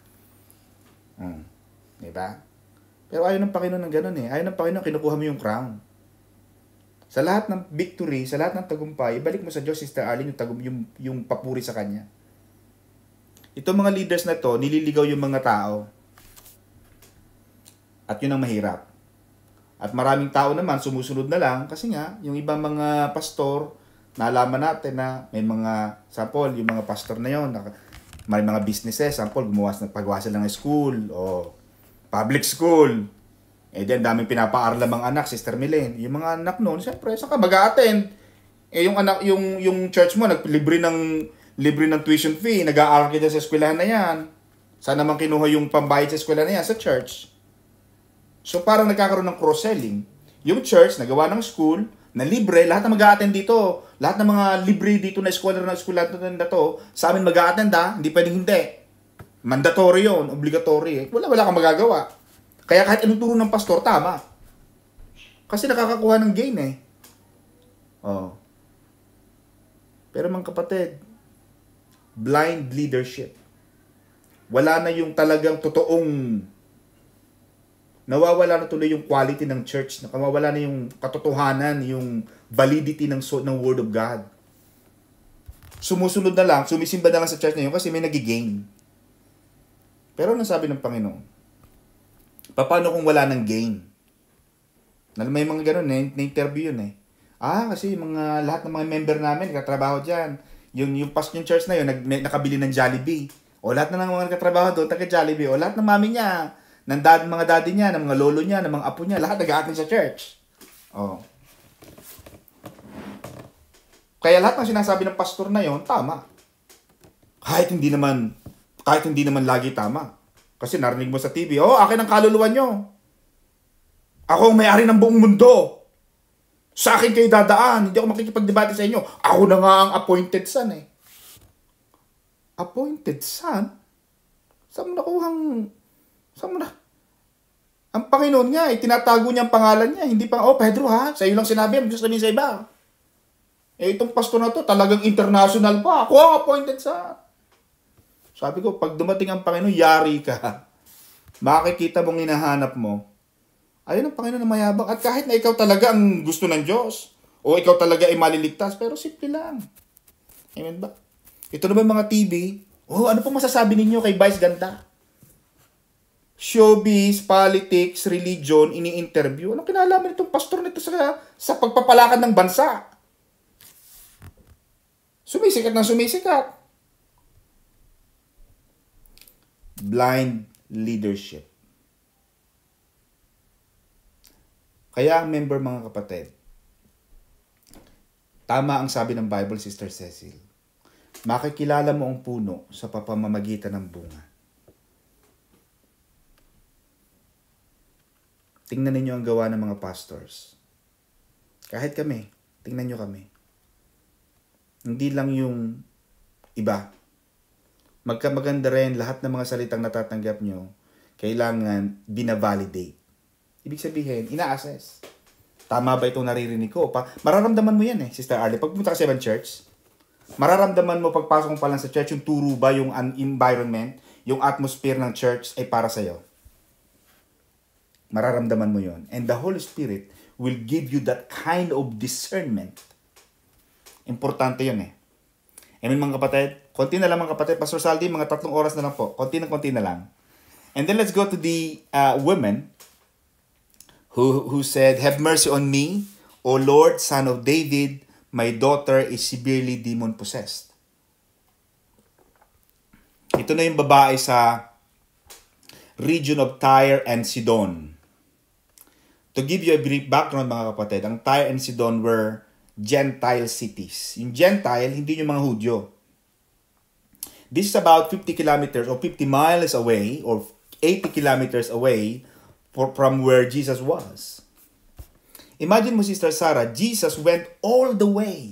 Hmm. Di ba? Pero ayaw ng Panginoon ng ganun eh. Ayaw ng Panginoon, kinukuha mo yung crown. Sa lahat ng victory, sa lahat ng tagumpay, ibalik mo sa Diyos, Sister Arlene, yung, tagum, yung, yung papuri sa Kanya. Itong mga leaders na to, nililigaw yung mga tao. At yun ang mahirap. At maraming tao naman, sumusunod na lang kasi nga, yung ibang mga pastor, nalaman natin na may mga, sample, yung mga pastor na yon, may mga businesses, sample, gumawa, na pagwasa ng school o public school, eh di, daming pinapaaral ng mga anak, Sister Milene. Yung mga anak noon, siyempre, saka mag-attend. Eh yung anak, yung yung church mo naglibre ng libre ng tuition fee, nag-aaral ka sa eskwelahan na 'yan. Sana man kinuha yung pambayad sa eskwelahan na 'yan sa church? So parang nagkakaroon ng cross-selling. Yung church nagawa ng school na libre, lahat na mag-a-attend dito, lahat ng mga libre dito na scholar na school na to, sa amin mag-a-attend ha, ah. hindi pwedeng hindi. Mandatory yun, obligatory. Eh. Wala, wala kang magagawa. Kaya kahit anong turo ng pastor, tama. Kasi nakakakuha ng gain eh. Oh. Pero mga kapatid, blind leadership. Wala na yung talagang totoong nawawala na tuloy yung quality ng church, nawawala na yung katotohanan, yung validity ng so, ng word of God. Sumusunod na lang, sumisimba na lang sa church na yun kasi may nagigain. Pero ano sabi ng Panginoon? Paano kung wala ng gain? Alam may mga ganun, na, eh. na interview yun eh. Ah, kasi mga lahat ng mga member namin katrabaho diyan. Yung yung past yung church na yun, nag, may, nakabili ng Jollibee. O lahat na ng mga katrabaho doon, taga Jollibee. O lahat ng mami niya, ng dad, mga daddy niya, ng mga lolo niya, ng mga apo niya, lahat nag-aatin sa church. Oh. Kaya lahat ng sinasabi ng pastor na yon tama. Kahit hindi naman, kahit hindi naman lagi tama. Kasi narinig mo sa TV, oh, akin ang kaluluwa nyo. Ako ang may-ari ng buong mundo. Sa akin kayo dadaan. Hindi ako makikipagdebate sa inyo. Ako na nga ang appointed son eh. Appointed son? Saan mo nakuhang... Saan mo na... Ang Panginoon nga, eh, tinatago niya ang pangalan niya. Hindi pa, oh Pedro ha, sa iyo lang sinabi, ang gusto sabihin sa iba. Eh itong pasto na to, talagang international pa. Ako ang appointed son. Sabi ko, pag dumating ang Panginoon, yari ka. Makikita mong hinahanap mo. Ayun ang Panginoon na mayabang. At kahit na ikaw talaga ang gusto ng Diyos, o ikaw talaga ay maliligtas, pero simple lang. Amen ba? Ito yung mga TV, oh, ano pong masasabi ninyo kay Vice Ganda? Showbiz, politics, religion, ini-interview. Ano kinalaman itong pastor nito sa, sa pagpapalakad ng bansa? Sumisikat na sumisikat. blind leadership. Kaya member mga kapatid, tama ang sabi ng Bible, Sister Cecil. Makikilala mo ang puno sa papamamagitan ng bunga. Tingnan ninyo ang gawa ng mga pastors. Kahit kami, tingnan nyo kami. Hindi lang yung iba magkamaganda rin lahat ng mga salitang natatanggap nyo, kailangan binavalidate. Ibig sabihin, ina-assess. Tama ba itong naririnig ko? Pa mararamdaman mo yan eh, Sister Arlie. Pagpunta ka sa ibang church, mararamdaman mo pagpasok pa lang sa church, yung turo ba, yung environment, yung atmosphere ng church ay para sa'yo. Mararamdaman mo yon And the Holy Spirit will give you that kind of discernment. Importante yun eh. Amen mga kapatid? Konti na lang mga kapatid. Pastor Saldi, mga tatlong oras na lang po. Konti na konti na lang. And then let's go to the uh, women who, who said, Have mercy on me, O Lord, Son of David, my daughter is severely demon-possessed. Ito na yung babae sa region of Tyre and Sidon. To give you a brief background mga kapatid, ang Tyre and Sidon were Gentile cities. Yung Gentile, hindi yung mga Hudyo. This is about 50 kilometers or 50 miles away or 80 kilometers away for, from where Jesus was. Imagine mo, Sister Sarah, Jesus went all the way.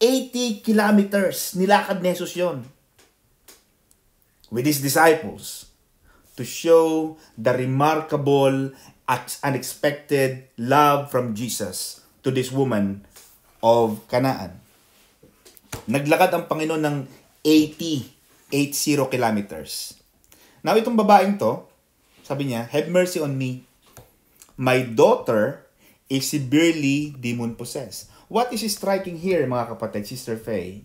80 kilometers, nilakad ni Jesus yon with his disciples to show the remarkable, unexpected love from Jesus to this woman of Canaan. Naglakad ang Panginoon ng 80, 80 kilometers. Now, itong babaeng to, sabi niya, Have mercy on me. My daughter is severely demon-possessed. What is striking here, mga kapatid, Sister Faye,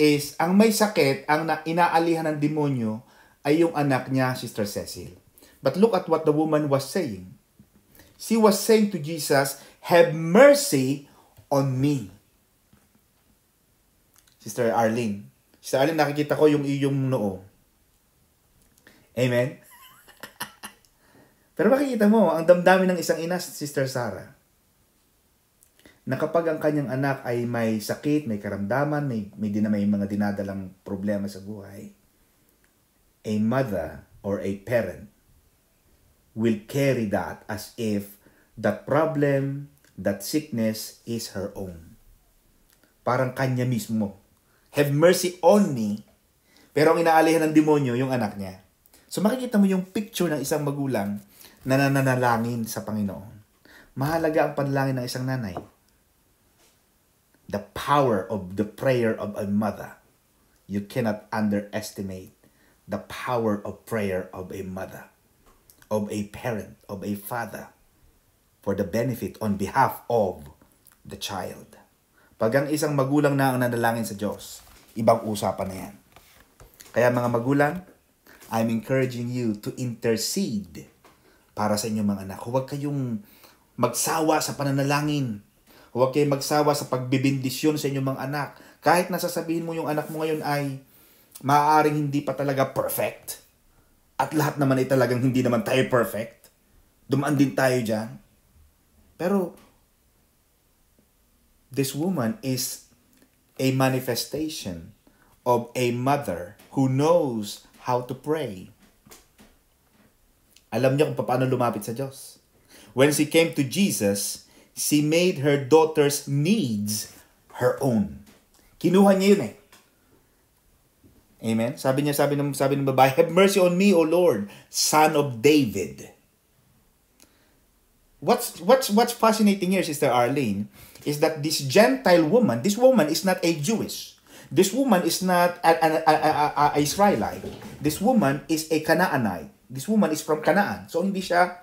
is ang may sakit, ang inaalihan ng demonyo, ay yung anak niya, Sister Cecil. But look at what the woman was saying. She was saying to Jesus, Have mercy on me. Sister Arlene. Sister Arlene, nakikita ko yung iyong noo. Amen? Pero makikita mo, ang damdamin ng isang ina, Sister Sarah, na kapag ang kanyang anak ay may sakit, may karamdaman, may, may, din, may mga dinadalang problema sa buhay, a mother or a parent will carry that as if that problem that sickness is her own. Parang kanya mismo. Have mercy on me. Pero ang inaalihan ng demonyo, yung anak niya. So makikita mo yung picture ng isang magulang na nananalangin sa Panginoon. Mahalaga ang panalangin ng isang nanay. The power of the prayer of a mother. You cannot underestimate the power of prayer of a mother, of a parent, of a father for the benefit on behalf of the child. Pag ang isang magulang na ang nanalangin sa Diyos, ibang usapan na yan. Kaya mga magulang, I'm encouraging you to intercede para sa inyong mga anak. Huwag kayong magsawa sa pananalangin. Huwag kayong magsawa sa pagbibindisyon sa inyong mga anak. Kahit nasasabihin mo yung anak mo ngayon ay maaaring hindi pa talaga perfect. At lahat naman ay talagang hindi naman tayo perfect. Dumaan din tayo dyan. Pero, this woman is a manifestation of a mother who knows how to pray. Alam niya kung paano lumapit sa Diyos. When she came to Jesus, she made her daughter's needs her own. Kinuha niya yun eh. Amen? Sabi niya, sabi ng, sabi ng babae, Have mercy on me, O Lord, son of David what's what's what's fascinating here, Sister Arlene, is that this Gentile woman, this woman is not a Jewish. This woman is not an, an, an, an, an Israelite. This woman is a Canaanite. This woman is from Canaan. So hindi siya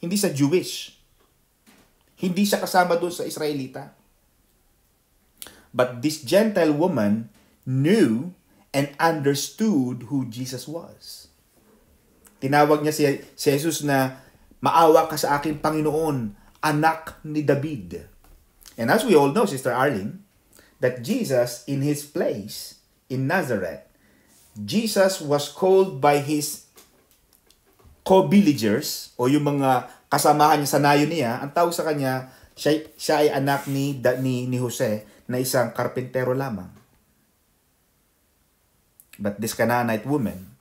hindi siya Jewish. Hindi siya kasama doon sa Israelita. But this Gentile woman knew and understood who Jesus was. Tinawag niya si, si Jesus na Maawa ka sa akin, Panginoon, anak ni David. And as we all know, Sister Arlene, that Jesus in his place in Nazareth, Jesus was called by his co-villagers o yung mga kasamahan niya sa nayo niya, ang tawag sa kanya, siya, siya ay anak ni, ni, ni Jose na isang karpentero lamang. But this Canaanite woman,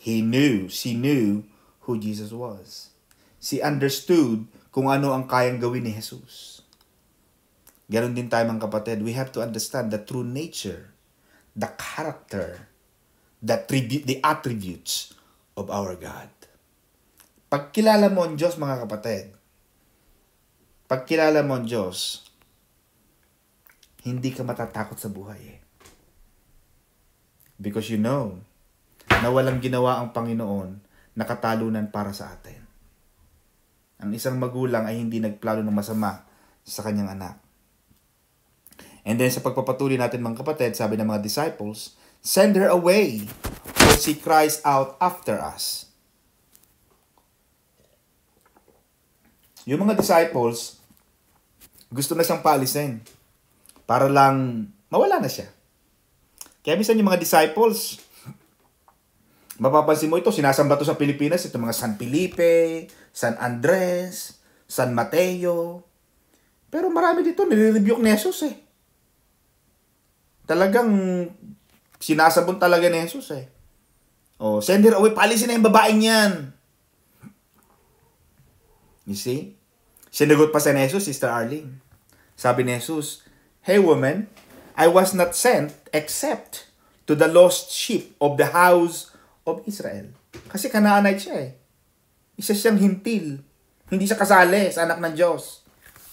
he knew, she knew who Jesus was si understood kung ano ang kayang gawin ni Jesus. Ganon din tayo mga kapatid, we have to understand the true nature, the character, the, tribu- the attributes of our God. Pagkilala mo ang Diyos mga kapatid, pagkilala mo ang Diyos, hindi ka matatakot sa buhay eh. Because you know na walang ginawa ang Panginoon na katalunan para sa atin ang isang magulang ay hindi nagplano ng masama sa kanyang anak. And then sa pagpapatuloy natin mga kapatid, sabi ng mga disciples, Send her away, for she cries out after us. Yung mga disciples, gusto na siyang paalisin para lang mawala na siya. Kaya minsan yung mga disciples, Mapapansin mo ito, sinasamba to sa Pilipinas, ito mga San Felipe, San Andres, San Mateo. Pero marami dito, nilirebuke ni Jesus eh. Talagang sinasabon talaga ni Jesus eh. Oh, send her away, paalisin na yung babaeng yan. You see? Sinagot pa sa Jesus, Sister Arlene. Sabi ni Jesus, Hey woman, I was not sent except to the lost sheep of the house of Israel. Kasi Canaanite siya eh. Isa siyang hintil. Hindi siya kasali sa anak ng Diyos.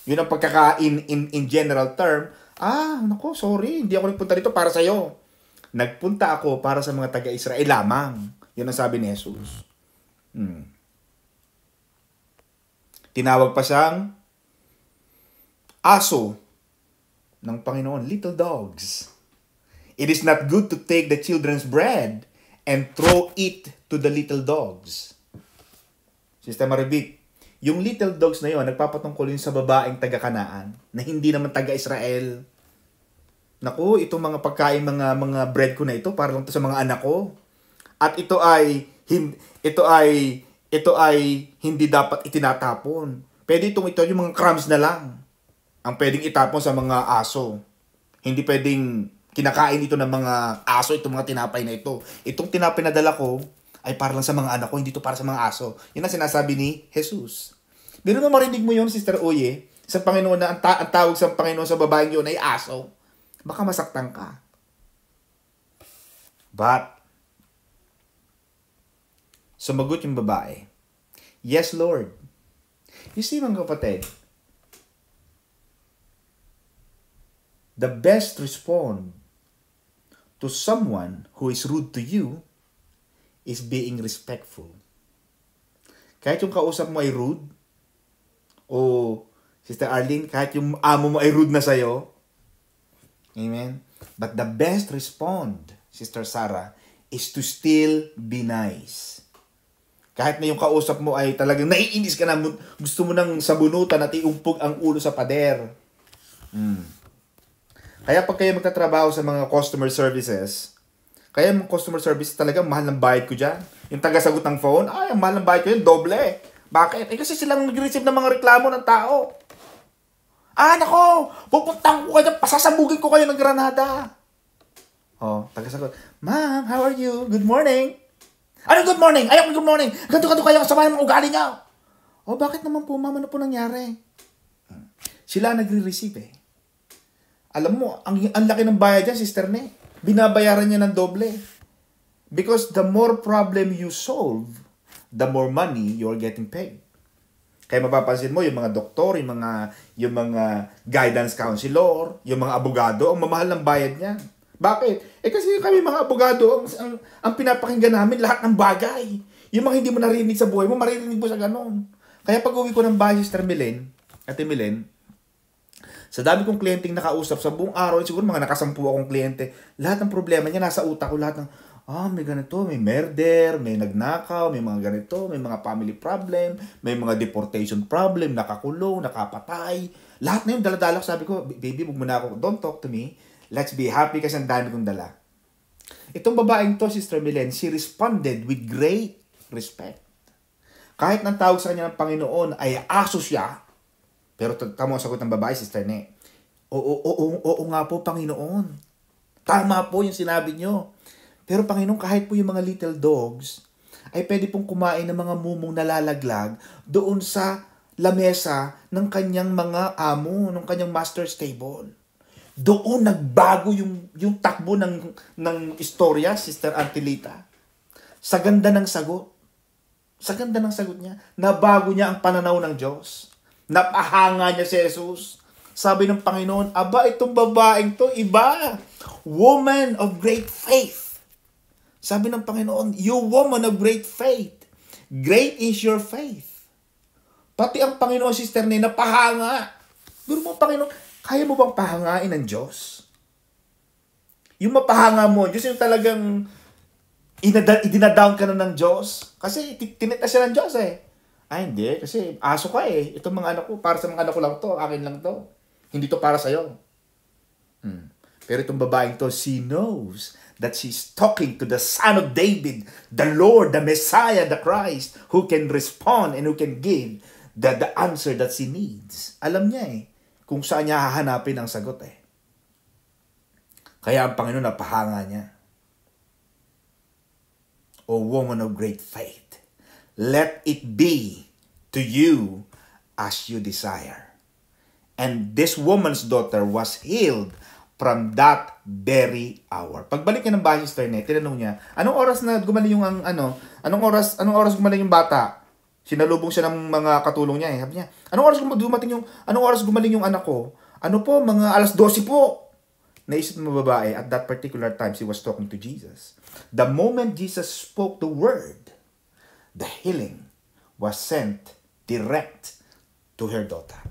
Yun ang pagkaka in, in, in general term. Ah, nako, sorry. Hindi ako nagpunta dito para sa'yo. Nagpunta ako para sa mga taga-Israel lamang. Yun ang sabi ni Jesus. Hmm. Tinawag pa siyang aso ng Panginoon. Little dogs. It is not good to take the children's bread and throw it to the little dogs. Sistema Rebik. Yung little dogs na yon, nagpapatungkol yun sa babaeng taga-kanaan na hindi naman taga-Israel. Naku, itong mga pagkain, mga mga bread ko na ito para lang to sa mga anak ko. At ito ay ito ay ito ay hindi dapat itinatapon. Pwede itong ito yung mga crumbs na lang ang pwedeng itapon sa mga aso. Hindi pwedeng kinakain ito ng mga aso, itong mga tinapay na ito. Itong tinapay na dala ko ay para lang sa mga anak ko, hindi to para sa mga aso. Yan ang sinasabi ni Jesus. Biro mo marinig mo yun Sister Oye, sa Panginoon na ang, ta- ang tawag sa Panginoon sa babaeng yun ay aso, baka masaktan ka. But, sumagot yung babae, Yes, Lord. You see, mga kapatid, the best response to someone who is rude to you is being respectful. Kahit yung kausap mo ay rude, o Sister Arlene, kahit yung amo mo ay rude na sa'yo, Amen? But the best respond, Sister Sarah, is to still be nice. Kahit na yung kausap mo ay talagang naiinis ka na, gusto mo nang sabunutan at iumpog ang ulo sa pader. Mm. Kaya pag kayo magtatrabaho sa mga customer services, kaya yung customer service talaga, mahal ng bayad ko dyan. Yung tagasagot ng phone, ay, ang mahal ng bayad ko yun, doble. Bakit? Eh kasi silang nag-receive ng mga reklamo ng tao. Ah, nako! Pupuntahan ko kayo, pasasabugin ko kayo ng granada. Oh, tagasagot. Ma'am, how are you? Good morning. Ano good morning? Ayaw good morning. Ganto-ganto kayo, sama ng ugali niya. Oh, bakit naman po, ma'am? Ano po nangyari? Hmm. Sila nagre-receive eh. Alam mo, ang, ang laki ng bayad dyan, Sister Ne. Binabayaran niya ng doble. Because the more problem you solve, the more money you're getting paid. Kaya mapapansin mo, yung mga doktor, yung mga, yung mga guidance counselor, yung mga abogado, ang mamahal ng bayad niya. Bakit? Eh kasi kami mga abogado, ang, ang, ang pinapakinggan namin lahat ng bagay. Yung mga hindi mo narinig sa buhay mo, maririnig mo sa ganon. Kaya pag uwi ko ng bahay, Sister Milen, Ate Milen, sa dami kong kliyenteng nakausap sa buong araw, siguro mga nakasampu akong kliyente, lahat ng problema niya nasa utak ko, lahat ng, ah, oh, may ganito, may murder, may nagnakaw, may mga ganito, may mga family problem, may mga deportation problem, nakakulong, nakapatay. Lahat na yun, daladala Sabi ko, baby, huwag mo na ako, don't talk to me. Let's be happy kasi ang dami kong dala. Itong babaeng to, Sister Milen, she responded with great respect. Kahit nang tawag sa kanya ng Panginoon ay aso siya, pero tamo ang sagot ng babae, Sister Ne. Oo, oo, oo, oo nga po, Panginoon. Tama po yung sinabi nyo. Pero Panginoon, kahit po yung mga little dogs, ay pwede pong kumain ng mga mumong nalalaglag doon sa lamesa ng kanyang mga amo, ng kanyang master's table. Doon nagbago yung, yung takbo ng, ng istorya, Sister Antilita. Sa ganda ng sagot. Sa ganda ng sagot niya, nabago niya ang pananaw ng Diyos. Napahanga niya si Jesus. Sabi ng Panginoon, Aba, itong babaeng to, iba. Woman of great faith. Sabi ng Panginoon, you woman of great faith. Great is your faith. Pati ang Panginoon, Sister Nay, napahanga. Guru mo, Panginoon, kaya mo bang pahangain ng Diyos? Yung mapahanga mo, Diyos yung talagang inada, idinadown ka na ng Diyos. Kasi tinita siya ng Diyos eh. Ah, hindi. Kasi aso ka eh. Itong mga anak ko, para sa mga anak ko lang to. Akin lang to. Hindi to para sa'yo. Hmm. Pero itong babaeng to, she knows that she's talking to the Son of David, the Lord, the Messiah, the Christ, who can respond and who can give the, the answer that she needs. Alam niya eh, kung saan niya hahanapin ang sagot eh. Kaya ang Panginoon napahanga niya. O oh, woman of great faith. Let it be to you as you desire. And this woman's daughter was healed from that very hour. Pagbalik niya ng bahay si Sterne, tinanong niya, anong oras na gumaling yung ang, ano, anong oras, anong oras gumaling yung bata? Sinalubong siya ng mga katulong niya eh. Sabi niya, anong oras dumating yung, anong oras gumaling yung anak ko? Ano po, mga alas 12 po. Naisip ng babae, at that particular time, she was talking to Jesus. The moment Jesus spoke the word, the healing was sent direct to her daughter.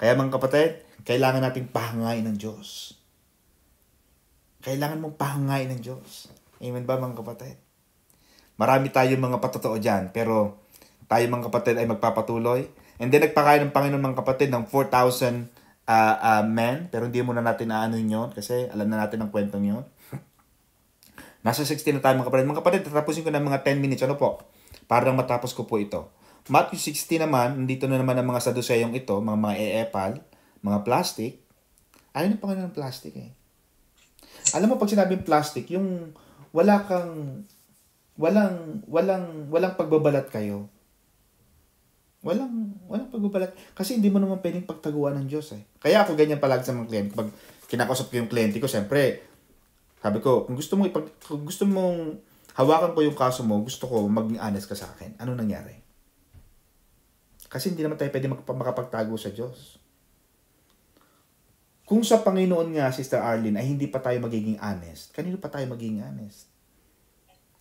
Kaya mga kapatid, kailangan nating pahangain ng Diyos. Kailangan mong pahangain ng Diyos. Amen ba mga kapatid? Marami tayong mga patotoo dyan, pero tayo mga kapatid ay magpapatuloy. And then nagpakain ng Panginoon mga kapatid ng 4,000 uh, uh, men, pero hindi muna natin aano yun kasi alam na natin ang kwentong yun. Nasa 16 na tayo mga kapatid. Mga kapatid, tatapusin ko na mga 10 minutes. Ano po? Para matapos ko po ito. Matthew 16 naman, dito na naman ang mga saduseyong ito, mga mga e eepal, mga plastic. Ayaw na pangalan ng plastic eh. Alam mo, pag sinabing plastic, yung wala kang, walang, walang, walang pagbabalat kayo. Walang, walang pagbabalat. Kasi hindi mo naman pwedeng pagtaguan ng Diyos eh. Kaya ako ganyan palagi sa mga client. Pag kinakausap ko yung kliyente ko, syempre, sabi ko, kung gusto mo ipag kung gusto mong hawakan ko yung kaso mo, gusto ko maging honest ka sa akin. Ano nangyari? Kasi hindi naman tayo pwede makapagtago sa Diyos. Kung sa Panginoon nga, Sister Arlene, ay hindi pa tayo magiging honest, kanino pa tayo magiging honest?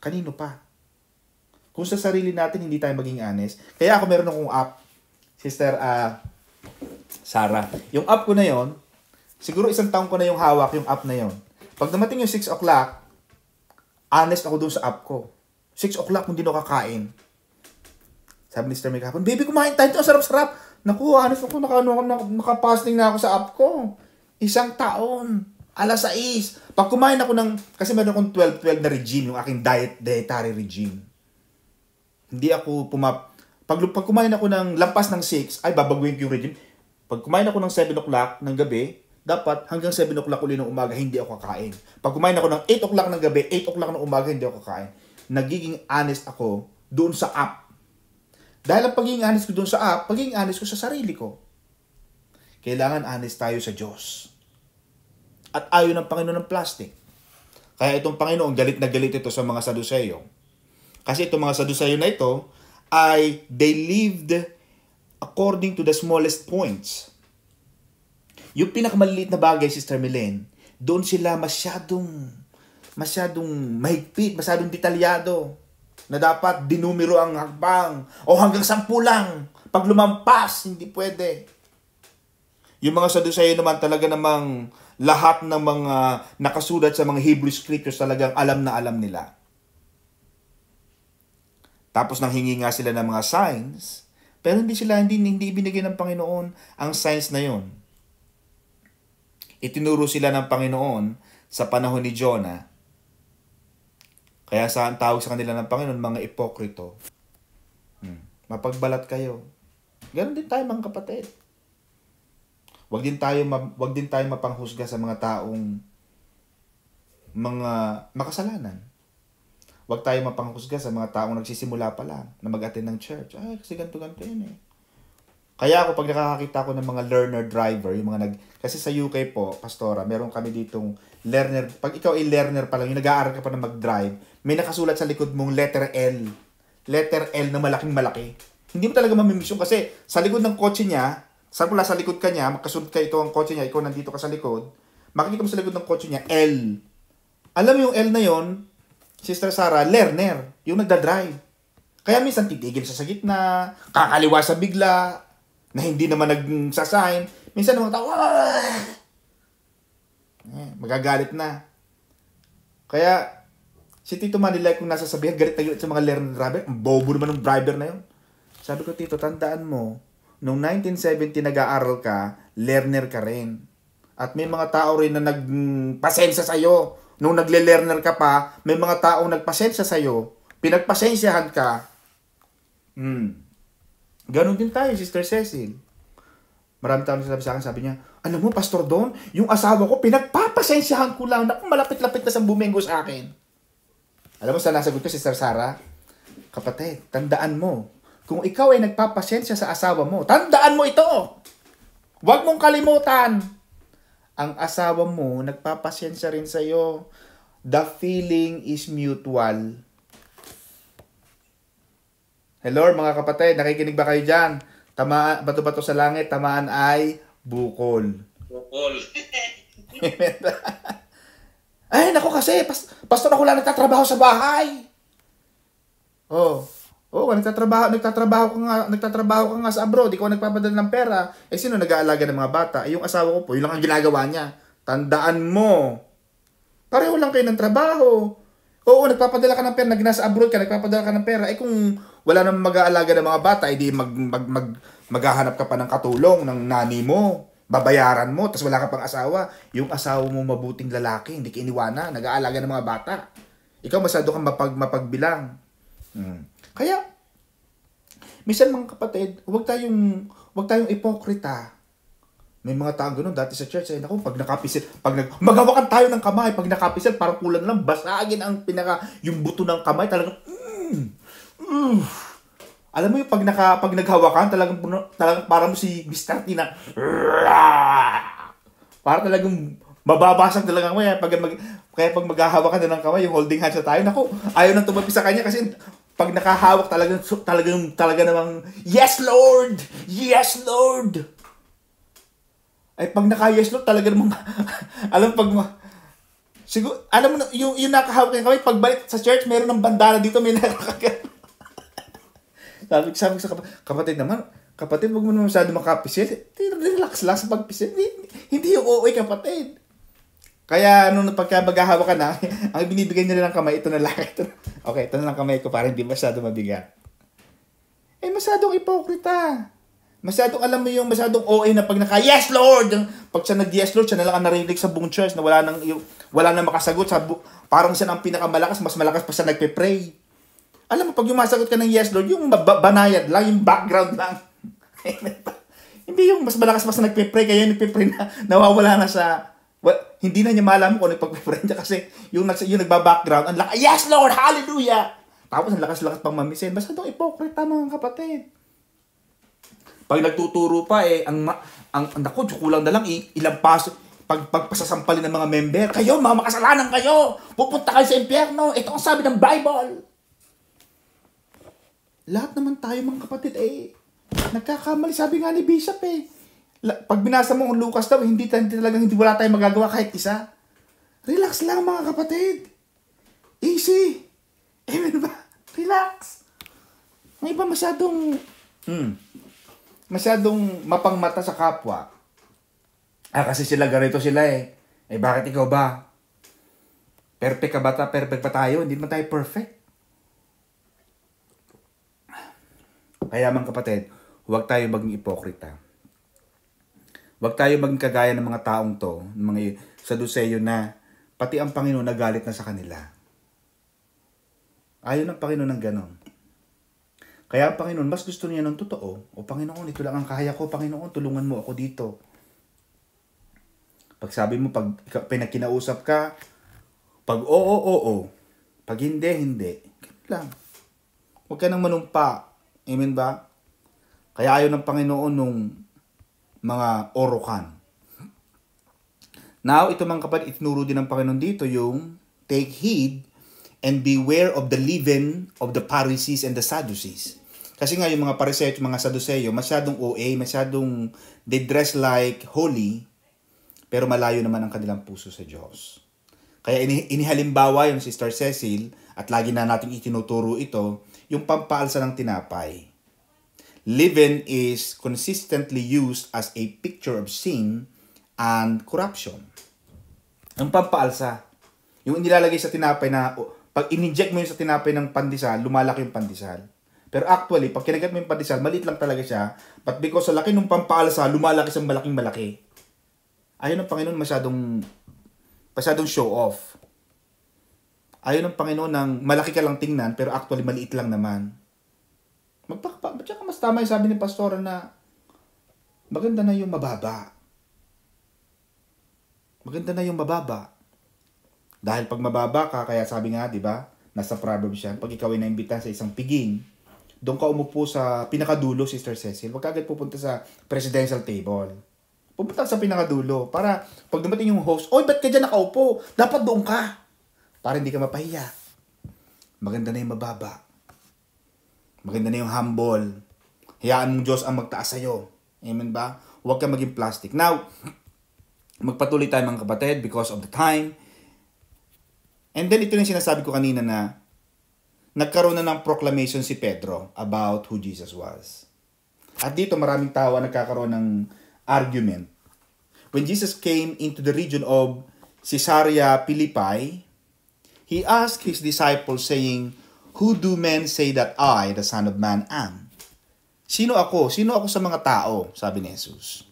Kanino pa? Kung sa sarili natin hindi tayo maging honest, kaya ako meron akong app, Sister uh, Sarah. Yung app ko na yon, siguro isang taong ko na yung hawak yung app na yon. Pag dumating yung 6 o'clock, honest ako doon sa app ko. 6 o'clock kung di nakakain. Sabi ni Mr. May kahapon, Baby, kumain tayo. Ang sarap-sarap. Naku, honest ako. Naka, naka, nakapasting na ako sa app ko. Isang taon. Alas 6. Pag kumain ako ng, kasi meron akong 12-12 na regime, yung aking diet, dietary regime. Hindi ako pumap, pag, pag kumain ako ng lampas ng 6, ay babaguhin ko yung regime. Pag kumain ako ng 7 o'clock ng gabi, dapat hanggang 7 o'clock uli ng umaga hindi ako kakain. Pag kumain ako ng 8 o'clock ng gabi, 8 o'clock ng umaga hindi ako kakain. Nagiging honest ako doon sa app. Dahil ang pagiging honest ko doon sa app, pagiging honest ko sa sarili ko. Kailangan honest tayo sa Diyos. At ayaw ng Panginoon ng plastic. Kaya itong Panginoon, galit na galit ito sa mga saduseyo. Kasi itong mga saduseyo na ito, ay they lived according to the smallest points yung pinakamaliliit na bagay, Sister Milen, doon sila masyadong, masyadong mahigpit, masyadong detalyado na dapat dinumero ang hakbang o hanggang sampu lang. Pag lumampas, hindi pwede. Yung mga sadusayo naman talaga namang lahat ng mga nakasulat sa mga Hebrew scriptures talagang alam na alam nila. Tapos nang hingi nga sila ng mga signs, pero hindi sila hindi hindi ibinigay ng Panginoon ang signs na 'yon. Itinuro sila ng Panginoon sa panahon ni Jonah. Kaya sa ang tawag sa kanila ng Panginoon, mga ipokrito. Hmm. Mapagbalat kayo. Ganon din tayo mga kapatid. Huwag din tayo wag din tayo mapanghusga sa mga taong mga makasalanan. Huwag tayo mapanghusga sa mga taong nagsisimula pa lang na mag-attend ng church. Ay, kasi ganito-ganito yan eh. Kaya ako pag nakakakita ko ng mga learner driver, yung mga nag kasi sa UK po, Pastora, meron kami ditong learner. Pag ikaw ay learner pa lang, yung nag-aaral ka pa na mag-drive, may nakasulat sa likod mong letter L. Letter L na malaking malaki. Hindi mo talaga mamimiss yun kasi sa likod ng kotse niya, sa pula sa likod kanya, niya, ka ito ang kotse niya, ikaw nandito ka sa likod, makikita mo sa likod ng kotse niya, L. Alam yung L na yon, Sister Sarah, learner, yung nagda-drive. Kaya minsan titigil siya sa gitna, kakaliwa sa bigla, na hindi naman nagsasign, minsan naman tao, eh, magagalit na. Kaya, si Tito Manila, kung nasasabihan, galit na galit sa mga learner driver, ang bobo naman ng driver na yon. Sabi ko, Tito, tandaan mo, noong 1970 nag-aaral ka, learner ka rin. At may mga tao rin na nagpasensya sa'yo. Nung nagle-learner ka pa, may mga tao nagpasensya sa'yo. Pinagpasensyahan ka. Hmm. Ganon din tayo, Sister Cecil. Marami tayong sabi sa akin, sabi niya, alam mo, Pastor Don, yung asawa ko, pinagpapasensyahan ko lang na malapit-lapit na sa bumengo sa akin. Alam mo, sa nasagot ko, Sister Sarah, kapatid, tandaan mo, kung ikaw ay nagpapasensya sa asawa mo, tandaan mo ito! Huwag mong kalimutan! Ang asawa mo, nagpapasensya rin sa'yo. The feeling is mutual. Hello mga kapatid, nakikinig ba kayo dyan? Tamaan, bato-bato sa langit, tamaan ay bukol. Bukol. ay, nako kasi, pas, pastor ako lang nagtatrabaho sa bahay. Oh. Oo, oh, nagtatrabaho, nagtatrabaho ka nga, nagtatrabaho ka nga sa abroad, di ko nagpapadala ng pera. Eh sino nag-aalaga ng mga bata? Eh yung asawa ko po, yun lang ang ginagawa niya. Tandaan mo. Pareho lang kayo ng trabaho. Oo, nagpapadala ka ng pera, nag nasa abroad ka, nagpapadala ka ng pera. Eh kung wala nang mag-aalaga ng mga bata, hindi mag, mag, mag, maghahanap ka pa ng katulong ng nani mo, babayaran mo, tapos wala ka pang asawa. Yung asawa mo mabuting lalaki, hindi ka nag-aalaga ng mga bata. Ikaw masado kang mapag, mapagbilang. Hmm. Kaya, minsan mga kapatid, huwag tayong, huwag tayong ipokrita. May mga taong ganun dati sa church, ay naku, pag nakapisil, pag nag, magawakan tayo ng kamay, pag nakapisil, parang kulang lang, basagin ang pinaka, yung buto ng kamay, talagang, mm, Oof. Alam mo yung pag, naka, pag naghawakan, talagang, talagang para mo si Mr. T na, para talagang mababasag talaga kami. Pag mag, kaya pag maghahawakan na ng kamay, yung holding hands na tayo, nako, ayaw nang tumabi sa kanya kasi pag nakahawak talagang, talagang, talaga namang, Yes, Lord! Yes, Lord! Ay, pag naka-yes, Lord, talaga namang, alam, pag, siguro, alam mo, yung, yung nakahawak ng kamay, pagbalik sa church, meron ng bandana dito, may nakakagano sabi, sabi ko sa kap- kapatid naman, kapatid, wag mo naman masyado makapisil. Relax lang sa pagpisil. Hindi, hindi yung OA, eh, kapatid. Kaya nung pagka maghahawa ka na, ang binibigay nila ng kamay, ito na lang. Ito Okay, ito na lang kamay ko para hindi masyado mabigat. Eh, masyadong ipokrita. Masyadong alam mo yung masyadong OA eh, na pag naka yes Lord, pag siya nag yes Lord, siya na lang ang narinig sa buong church na wala nang yung, wala nang makasagot sa bu- parang siya ang pinakamalakas, mas malakas pa siya nagpe-pray. Alam mo, pag yumasagot ka ng yes, Lord, yung banayad lang, yung background lang. hindi yung mas malakas mas nagpe-pray, kaya nagpe-pray na nawawala na sa well, hindi na niya malam kung ano yung pray niya kasi yung, yung nagba-background, ang lakas, yes Lord, hallelujah! Tapos ang lakas-lakas pang mamisen. Basta doon ipokrita mga kapatid. Pag nagtuturo pa eh, ang, ang, ang naku, kulang na lang, eh, ilang paso, pag, pagpasasampalin ng mga member, kayo, mga makasalanan kayo, pupunta kayo sa impyerno, ito ang sabi ng Bible lahat naman tayo mga kapatid, eh, nagkakamali. Sabi nga ni Bishop eh, pag binasa mo ang Lucas daw, hindi, hindi talagang hindi wala tayong magagawa kahit isa. Relax lang mga kapatid. Easy. Amen ba? Relax. Ang iba masyadong, hmm, masyadong mapangmata sa kapwa. Ah, kasi sila ganito sila eh. Eh, bakit ikaw ba? Perfect ka ba ta? Perfect pa tayo? Hindi naman tayo perfect. Kaya mga kapatid, huwag tayo maging ipokrita. Huwag tayo maging kagaya ng mga taong to, ng mga saduseyo na pati ang Panginoon nagalit na sa kanila. Ayaw ng Panginoon ng ganon. Kaya ang Panginoon, mas gusto niya ng totoo. O Panginoon, ito lang ang kaya ko. Panginoon, tulungan mo ako dito. Pag sabi mo, pag pinakinausap ka, pag oo, oo, oo. Pag hindi, hindi. Ganun lang. Huwag ka nang manumpa. Amen ba? Kaya ayaw ng Panginoon nung mga orokan. Now, ito mga kapatid, itinuro din ng Panginoon dito yung take heed and beware of the leaven of the Pharisees and the Sadducees. Kasi nga yung mga Pariseo at mga Saduceo, masyadong OA, masyadong they dress like holy, pero malayo naman ang kanilang puso sa Diyos. Kaya ini- inihalimbawa yung Sister Cecil, at lagi na natin itinuturo ito, yung pampaalsa ng tinapay. Leaven is consistently used as a picture of sin and corruption. Ang pampaalsa, yung inilalagay sa tinapay na pag ininject mo yun sa tinapay ng pandesal, lumalaki yung pandesal. Pero actually, pag kinagat mo yung pandesal, maliit lang talaga siya. But because sa laki ng pampaalsa, lumalaki sa malaking malaki. Ayun ng Panginoon masyadong masyadong show off. Ayaw ng Panginoon ng malaki ka lang tingnan pero actually maliit lang naman. Magpakpa, tsaka mas tama yung sabi ni Pastora na maganda na yung mababa. Maganda na yung mababa. Dahil pag mababa ka, kaya sabi nga, di ba, nasa problem siya, pag ikaw ay naimbita sa isang piging, doon ka umupo sa pinakadulo, Sister Cecil. Huwag kagad pupunta sa presidential table pumunta sa pinakadulo para pag dumating yung host, oy, ba't ka dyan nakaupo? Dapat doon ka para hindi ka mapahiya. Maganda na yung mababa. Maganda na yung humble. Hayaan mong Diyos ang magtaas sa'yo. Amen ba? Huwag ka maging plastic. Now, magpatuloy tayo mga kapatid because of the time. And then ito yung sinasabi ko kanina na nagkaroon na ng proclamation si Pedro about who Jesus was. At dito maraming tao ang nagkakaroon ng argument. When Jesus came into the region of Caesarea Philippi, he asked his disciples saying, Who do men say that I, the Son of Man, am? Sino ako? Sino ako sa mga tao? Sabi ni Jesus.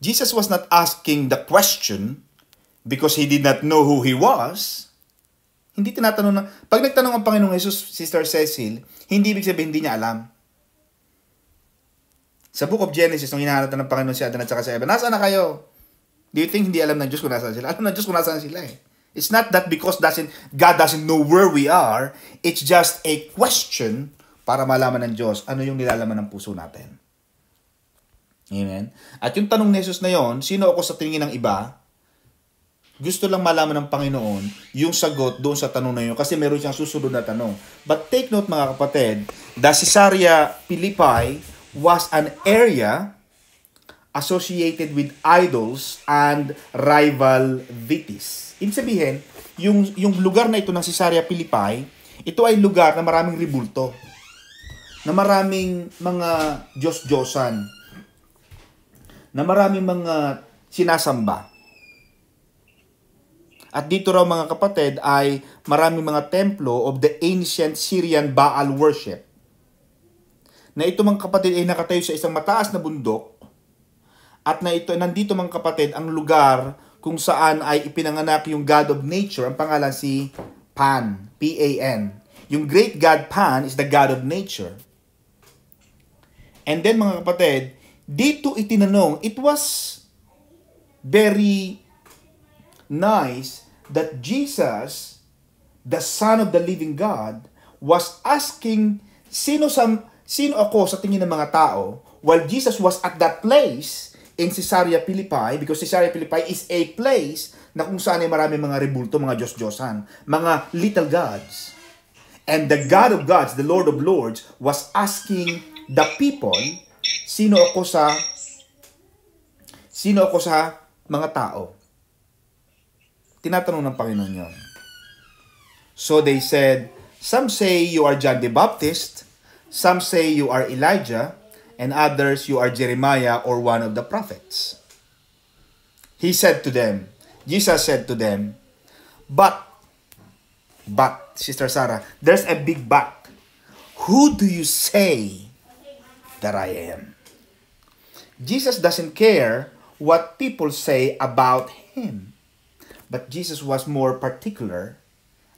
Jesus was not asking the question because he did not know who he was. Hindi tinatanong na, pag nagtanong ang Panginoong Jesus, Sister Cecil, hindi ibig sabihin hindi niya alam. Sa book of Genesis, nung hinahanap ng Panginoon si Adan at saka si Evan, nasaan na kayo? Do you think hindi alam ng Diyos kung nasaan sila? Alam ng Diyos kung nasaan sila eh. It's not that because doesn't, God doesn't know where we are. It's just a question para malaman ng Diyos ano yung nilalaman ng puso natin. Amen? At yung tanong ni Jesus na yon, sino ako sa tingin ng iba? Gusto lang malaman ng Panginoon yung sagot doon sa tanong na yun kasi meron siyang susunod na tanong. But take note mga kapatid, the Caesarea Philippi was an area associated with idols and rival deities. Ibig sabihin, yung, yung lugar na ito ng Caesarea Philippi, ito ay lugar na maraming ribulto, na maraming mga Diyos-Diyosan, na maraming mga sinasamba. At dito raw mga kapatid ay maraming mga templo of the ancient Syrian Baal worship. Na ito mga kapatid ay nakatayo sa isang mataas na bundok at na ito nandito mga kapatid ang lugar kung saan ay ipinanganak yung God of Nature, ang pangalan si Pan, P-A-N. Yung Great God Pan is the God of Nature. And then mga kapatid, dito itinanong, it was very nice that Jesus, the Son of the Living God, was asking sino sa sino ako sa tingin ng mga tao while Jesus was at that place in Caesarea Philippi because Caesarea Philippi is a place na kung saan ay marami mga rebulto, mga Diyos-Diyosan, mga little gods. And the God of gods, the Lord of lords, was asking the people, sino ako sa sino ako sa mga tao? Tinatanong ng Panginoon yon. So they said, some say you are John the Baptist, some say you are Elijah, and others, You are Jeremiah or one of the prophets. He said to them, Jesus said to them, But, but, Sister Sarah, there's a big but. Who do you say that I am? Jesus doesn't care what people say about him. But Jesus was more particular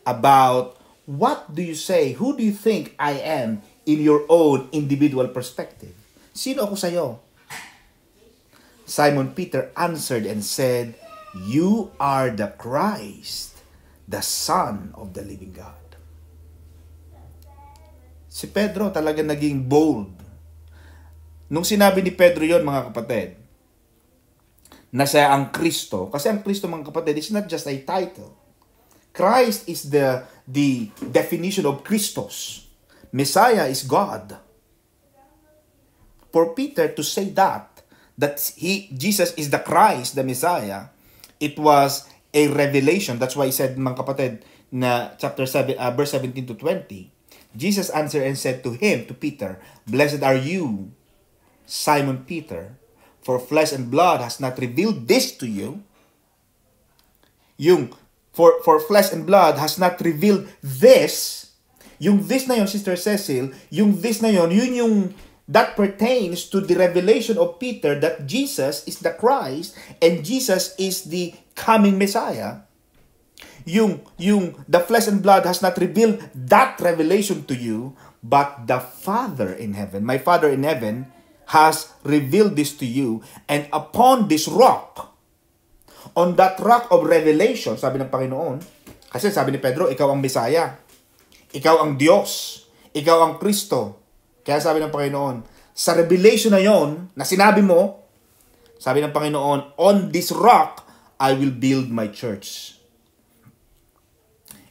about what do you say? Who do you think I am in your own individual perspective? Sino ako sa iyo? Simon Peter answered and said, You are the Christ, the Son of the living God. Si Pedro talaga naging bold. Nung sinabi ni Pedro yon mga kapatid, na siya ang Kristo, kasi ang Kristo mga kapatid is not just a title. Christ is the the definition of Christos. Messiah is God for Peter to say that that he Jesus is the Christ, the Messiah, it was a revelation. That's why he said mga kapatid na chapter 7 uh, verse 17 to 20. Jesus answered and said to him, to Peter, Blessed are you, Simon Peter, for flesh and blood has not revealed this to you. Yung for for flesh and blood has not revealed this. Yung this na yun, Sister Cecil, yung this na yun, yun yung that pertains to the revelation of Peter that Jesus is the Christ and Jesus is the coming Messiah, yung, yung the flesh and blood has not revealed that revelation to you, but the Father in heaven, my Father in heaven, has revealed this to you. And upon this rock, on that rock of revelation, sabi ng Panginoon, kasi sabi ni Pedro, ikaw ang Messiah, ikaw ang Diyos, ikaw ang Kristo, kaya sabi ng Panginoon, sa revelation na yon na sinabi mo, sabi ng Panginoon, on this rock, I will build my church.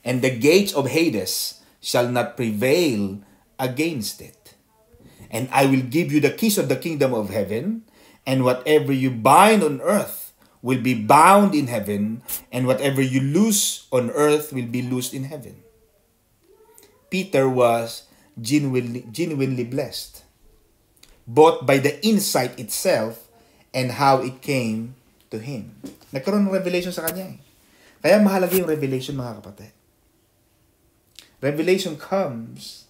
And the gates of Hades shall not prevail against it. And I will give you the keys of the kingdom of heaven, and whatever you bind on earth will be bound in heaven, and whatever you loose on earth will be loosed in heaven. Peter was genuinely, genuinely blessed, both by the insight itself and how it came to him. Nagkaroon ng revelation sa kanya eh. Kaya mahalaga yung revelation mga kapatid. Revelation comes,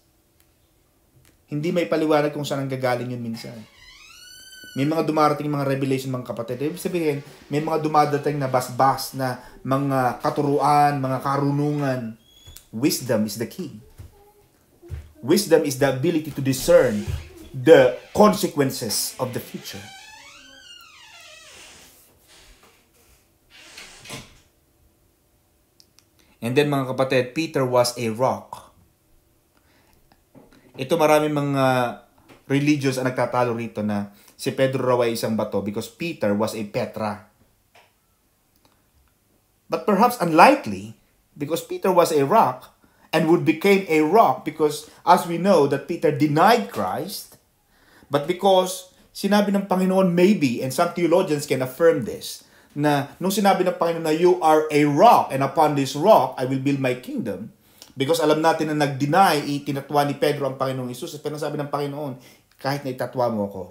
hindi may paliwanag kung saan ang gagaling yun minsan. May mga dumarating mga revelation mga kapatid. Ibig sabihin, may mga dumadating na basbas na mga katuruan, mga karunungan. Wisdom is the key. Wisdom is the ability to discern the consequences of the future. And then mga kapatid, Peter was a rock. Ito marami mga religious ang nagtatalo rito na si Pedro raw ay isang bato because Peter was a Petra. But perhaps unlikely because Peter was a rock, and would became a rock because as we know that Peter denied Christ, but because sinabi ng Panginoon maybe, and some theologians can affirm this, na nung sinabi ng Panginoon na you are a rock and upon this rock I will build my kingdom, because alam natin na nag-deny, itinatwa ni Pedro ang Panginoong Isus, pero sabi ng Panginoon, kahit na itatwa mo ako,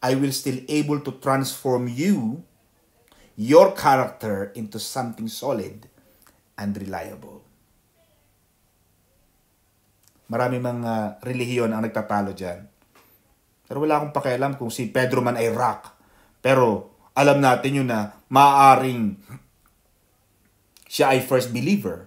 I will still able to transform you, your character, into something solid and reliable. Marami mga ah, relihiyon ang nagtatalo dyan. Pero wala akong pakialam kung si Pedro man ay rock. Pero alam natin yun na maaring siya ay first believer.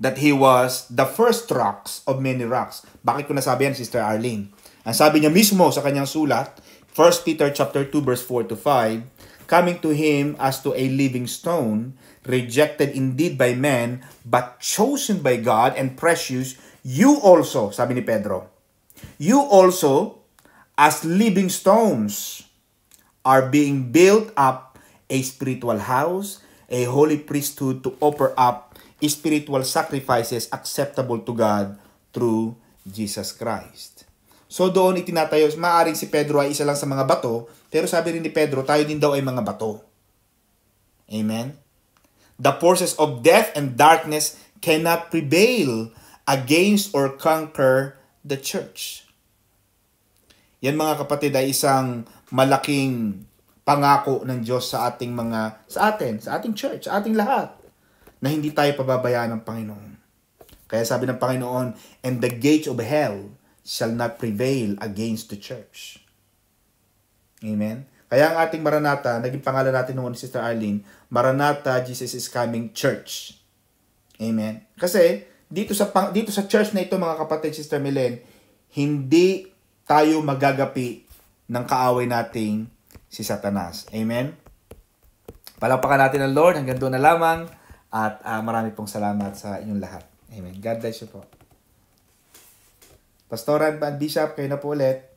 That he was the first rocks of many rocks. Bakit ko nasabi yan, Sister Arlene? Ang sabi niya mismo sa kanyang sulat, 1 Peter chapter 2 verse 4 to 5, coming to him as to a living stone, rejected indeed by men, but chosen by God and precious You also, sabi ni Pedro, you also, as living stones, are being built up a spiritual house, a holy priesthood to offer up spiritual sacrifices acceptable to God through Jesus Christ. So doon itinatayo, maaring si Pedro ay isa lang sa mga bato, pero sabi rin ni Pedro, tayo din daw ay mga bato. Amen? The forces of death and darkness cannot prevail against or conquer the church. Yan mga kapatid ay isang malaking pangako ng Diyos sa ating mga sa atin, sa ating church, sa ating lahat na hindi tayo pababayaan ng Panginoon. Kaya sabi ng Panginoon, and the gates of hell shall not prevail against the church. Amen. Kaya ang ating Maranata, naging pangalan natin noon ni Sister Arlene, Maranata Jesus is coming church. Amen. Kasi dito sa dito sa church na ito mga kapatid Sister Milen, hindi tayo magagapi ng kaaway nating si Satanas. Amen. Palapakan natin ang Lord hanggang doon na lamang at uh, marami pong salamat sa inyong lahat. Amen. God bless you po. Pastor Pastoran, Bishop, kayo na po ulit.